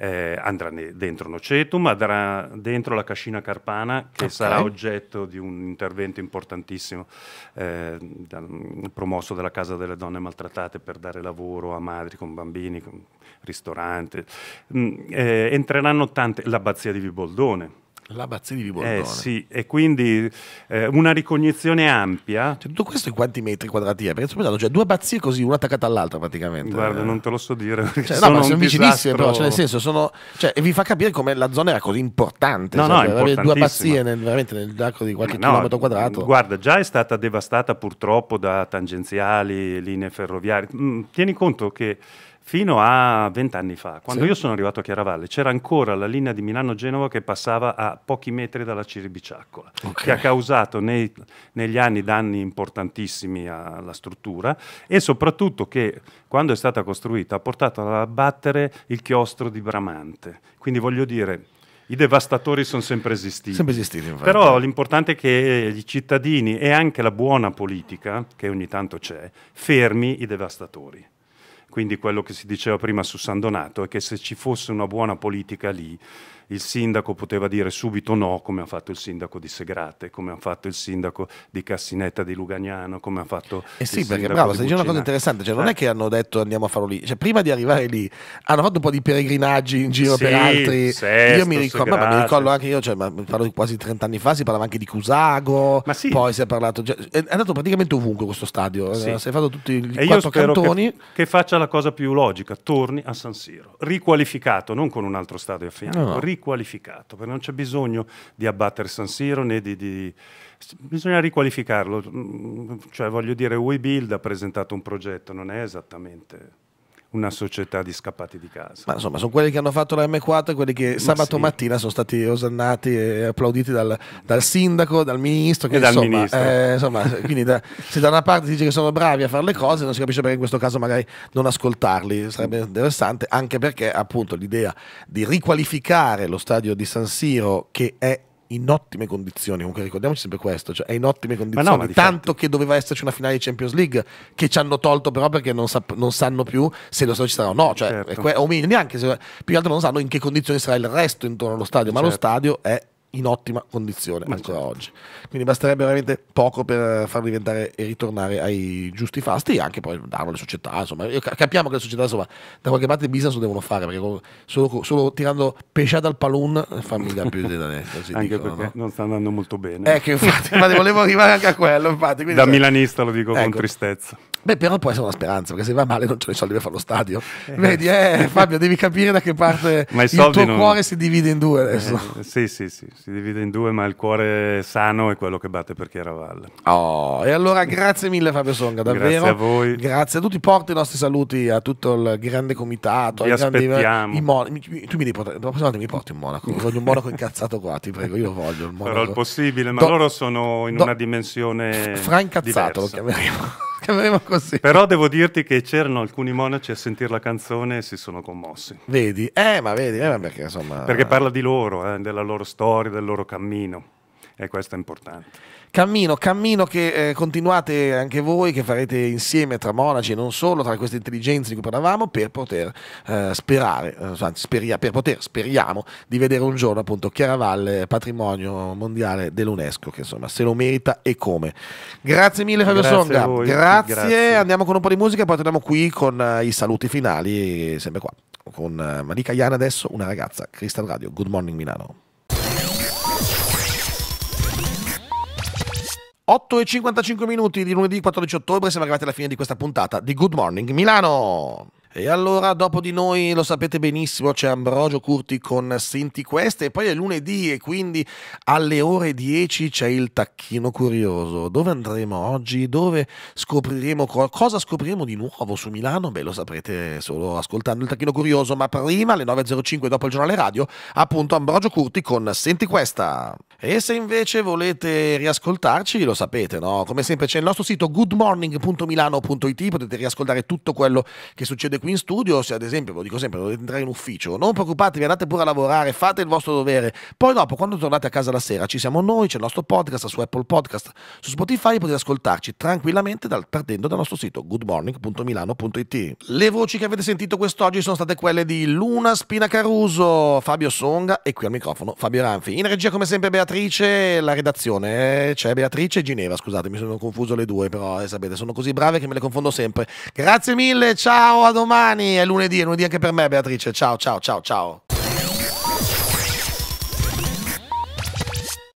Eh, andrà dentro Nocetum, andrà dentro la Cascina Carpana, che okay. sarà oggetto di un intervento importantissimo eh, da, promosso dalla Casa delle Donne Maltrattate per dare lavoro a madri con bambini, con ristorante. Mm, eh, entreranno tante, l'abbazia di Viboldone L'abbazia di Livorno. Eh, sì, e quindi eh, una ricognizione ampia. Cioè, tutto questo in quanti metri quadrati è? Perché sono cioè, due abbazie così, una attaccata all'altra praticamente. Guarda, non te lo so dire. Cioè, sono no, ma sono vicinissime, però, cioè, nel senso, sono, cioè, e vi fa capire come la zona era così importante. No, cioè, no, avere due abbazie nel, veramente nell'arco di qualche no, chilometro quadrato. Guarda, già è stata devastata purtroppo da tangenziali, linee ferroviarie. Mm, tieni conto che fino a vent'anni fa, quando sì. io sono arrivato a Chiaravalle, c'era ancora la linea di Milano-Genova che passava a pochi metri dalla Ciribiciaccola, okay. che ha causato nei, negli anni danni importantissimi alla struttura e soprattutto che quando è stata costruita ha portato ad abbattere il chiostro di Bramante. Quindi voglio dire, i devastatori sono sempre esistiti. Sempre esistiti Però l'importante è che i cittadini e anche la buona politica, che ogni tanto c'è, fermi i devastatori. Quindi quello che si diceva prima su San Donato è che se ci fosse una buona politica lì il sindaco poteva dire subito no, come ha fatto il sindaco di Segrate, come ha fatto il sindaco di Cassinetta di Lugagnano, come ha fatto... Eh sì, perché bravo, stai dicendo una cosa interessante, cioè, eh. non è eh. che hanno detto andiamo a farlo lì, cioè, prima di arrivare lì hanno fatto un po' di peregrinaggi in giro sì, per altri, sesto, io mi ricordo, ma, mi ricordo anche io, cioè, ma parlo di quasi 30 anni fa, si parlava anche di Cusago, sì. poi si è parlato, cioè, è andato praticamente ovunque questo stadio, eh, sì. si è fatto tutti i e quattro cantoni. Che, che, faccia la cosa più logica, torni a San Siro, riqualificato, non con un altro stadio a fianco, no, no riqualificato, perché non c'è bisogno di abbattere San Siro né di, di... bisogna riqualificarlo, mm, cioè voglio dire WeBuild ha presentato un progetto, non è esattamente una società di scappati di casa. Ma insomma, sono quelli che hanno fatto la M4, quelli che Ma sabato sì. mattina sono stati osannati e applauditi dal, dal sindaco, dal ministro. Che, e insomma, dal ministro. Eh, insomma, quindi da, se da una parte si dice che sono bravi a fare le cose, non si capisce perché in questo caso magari non ascoltarli, sarebbe interessante, anche perché appunto l'idea di riqualificare lo stadio di San Siro, che è in ottime condizioni. Comunque ricordiamoci sempre questo: cioè è in ottime condizioni. Ma no, ma tanto che doveva esserci una finale di Champions League che ci hanno tolto, però, perché non, sap- non sanno più se lo stadio ci sarà o no. Cioè, certo. que- o meglio, neanche se, più che altro non sanno in che condizioni sarà il resto intorno allo stadio. Ma certo. lo stadio è in ottima condizione Ma ancora certo. oggi. Quindi basterebbe veramente poco per far diventare e ritornare ai giusti fasti e anche poi darlo alle società. Insomma, capiamo che le società, insomma, da qualche parte business lo devono fare perché solo, solo tirando pesce dal palun famiglia più di da Anche dicono, perché no? non sta andando molto bene. Ecco, infatti, infatti volevo arrivare anche a quello. Infatti, quindi, da cioè, milanista lo dico ecco. con tristezza. Beh, però può essere una speranza, perché se va male non c'è i soldi per fare lo stadio. Eh. Vedi, eh, Fabio, devi capire da che parte il tuo non... cuore si divide in due adesso. Eh, sì, sì, sì, si divide in due, ma il cuore sano è quello che batte per Chiaravalle. Oh, e allora grazie mille Fabio Songa, davvero. grazie a voi. Grazie a tutti, porti i nostri saluti a tutto il grande comitato. Vi aspettiamo. Grandi... Mon... Tu mi devi portare, la prossima volta mi porti un monaco, voglio un monaco incazzato qua, ti prego, io voglio il monaco. Però il possibile, ma Do... loro sono in Do... una dimensione Fra incazzato diversa. lo chiameremo chiameremo così. Però devo dirti che c'erano alcuni monaci a sentire la canzone e si sono commossi. Vedi, eh, ma vedi, eh, perché insomma. Perché eh. parla di loro, eh, della loro storia, del loro cammino, e questo è importante. Cammino, cammino che eh, continuate anche voi, che farete insieme tra monaci e non solo, tra queste intelligenze di cui parlavamo, per poter eh, sperare, eh, anzi, speria, per poter, speriamo, di vedere un giorno appunto Chiaravalle patrimonio mondiale dell'UNESCO, che insomma se lo merita e come. Grazie mille Fabio grazie Songa, voi, grazie. grazie. andiamo con un po' di musica e poi torniamo qui con uh, i saluti finali, sempre qua, con uh, Malika Iana adesso, una ragazza, Crystal Radio, Good Morning Milano. 8 e 55 minuti di lunedì 14 ottobre siamo arrivati alla fine di questa puntata di Good Morning Milano. E allora dopo di noi lo sapete benissimo c'è Ambrogio Curti con Sinti Queste e poi è lunedì e quindi alle ore 10 c'è il tacchino curioso. Dove andremo oggi? Dove scopriremo cosa scopriremo di nuovo su Milano? Beh lo saprete solo ascoltando il tacchino curioso, ma prima alle 9.05 dopo il giornale radio appunto Ambrogio Curti con Senti Questa. E se invece volete riascoltarci, lo sapete, no? Come sempre c'è il nostro sito goodmorning.milano.it, potete riascoltare tutto quello che succede qui in studio, se ad esempio, lo dico sempre, dovete entrare in ufficio, non preoccupatevi, andate pure a lavorare, fate il vostro dovere. Poi dopo, quando tornate a casa la sera, ci siamo noi, c'è il nostro podcast su Apple Podcast, su Spotify, potete ascoltarci tranquillamente dal, partendo dal nostro sito goodmorning.milano.it. Le voci che avete sentito quest'oggi sono state quelle di Luna Spina Caruso, Fabio Songa e qui al microfono Fabio Ranfi. In regia come sempre Beatrice Beatrice, la redazione, eh? c'è Beatrice e Ginevra, scusate, mi sono confuso le due, però eh, sapete, sono così brave che me le confondo sempre. Grazie mille, ciao, a domani, è lunedì, è lunedì anche per me Beatrice, ciao, ciao, ciao, ciao.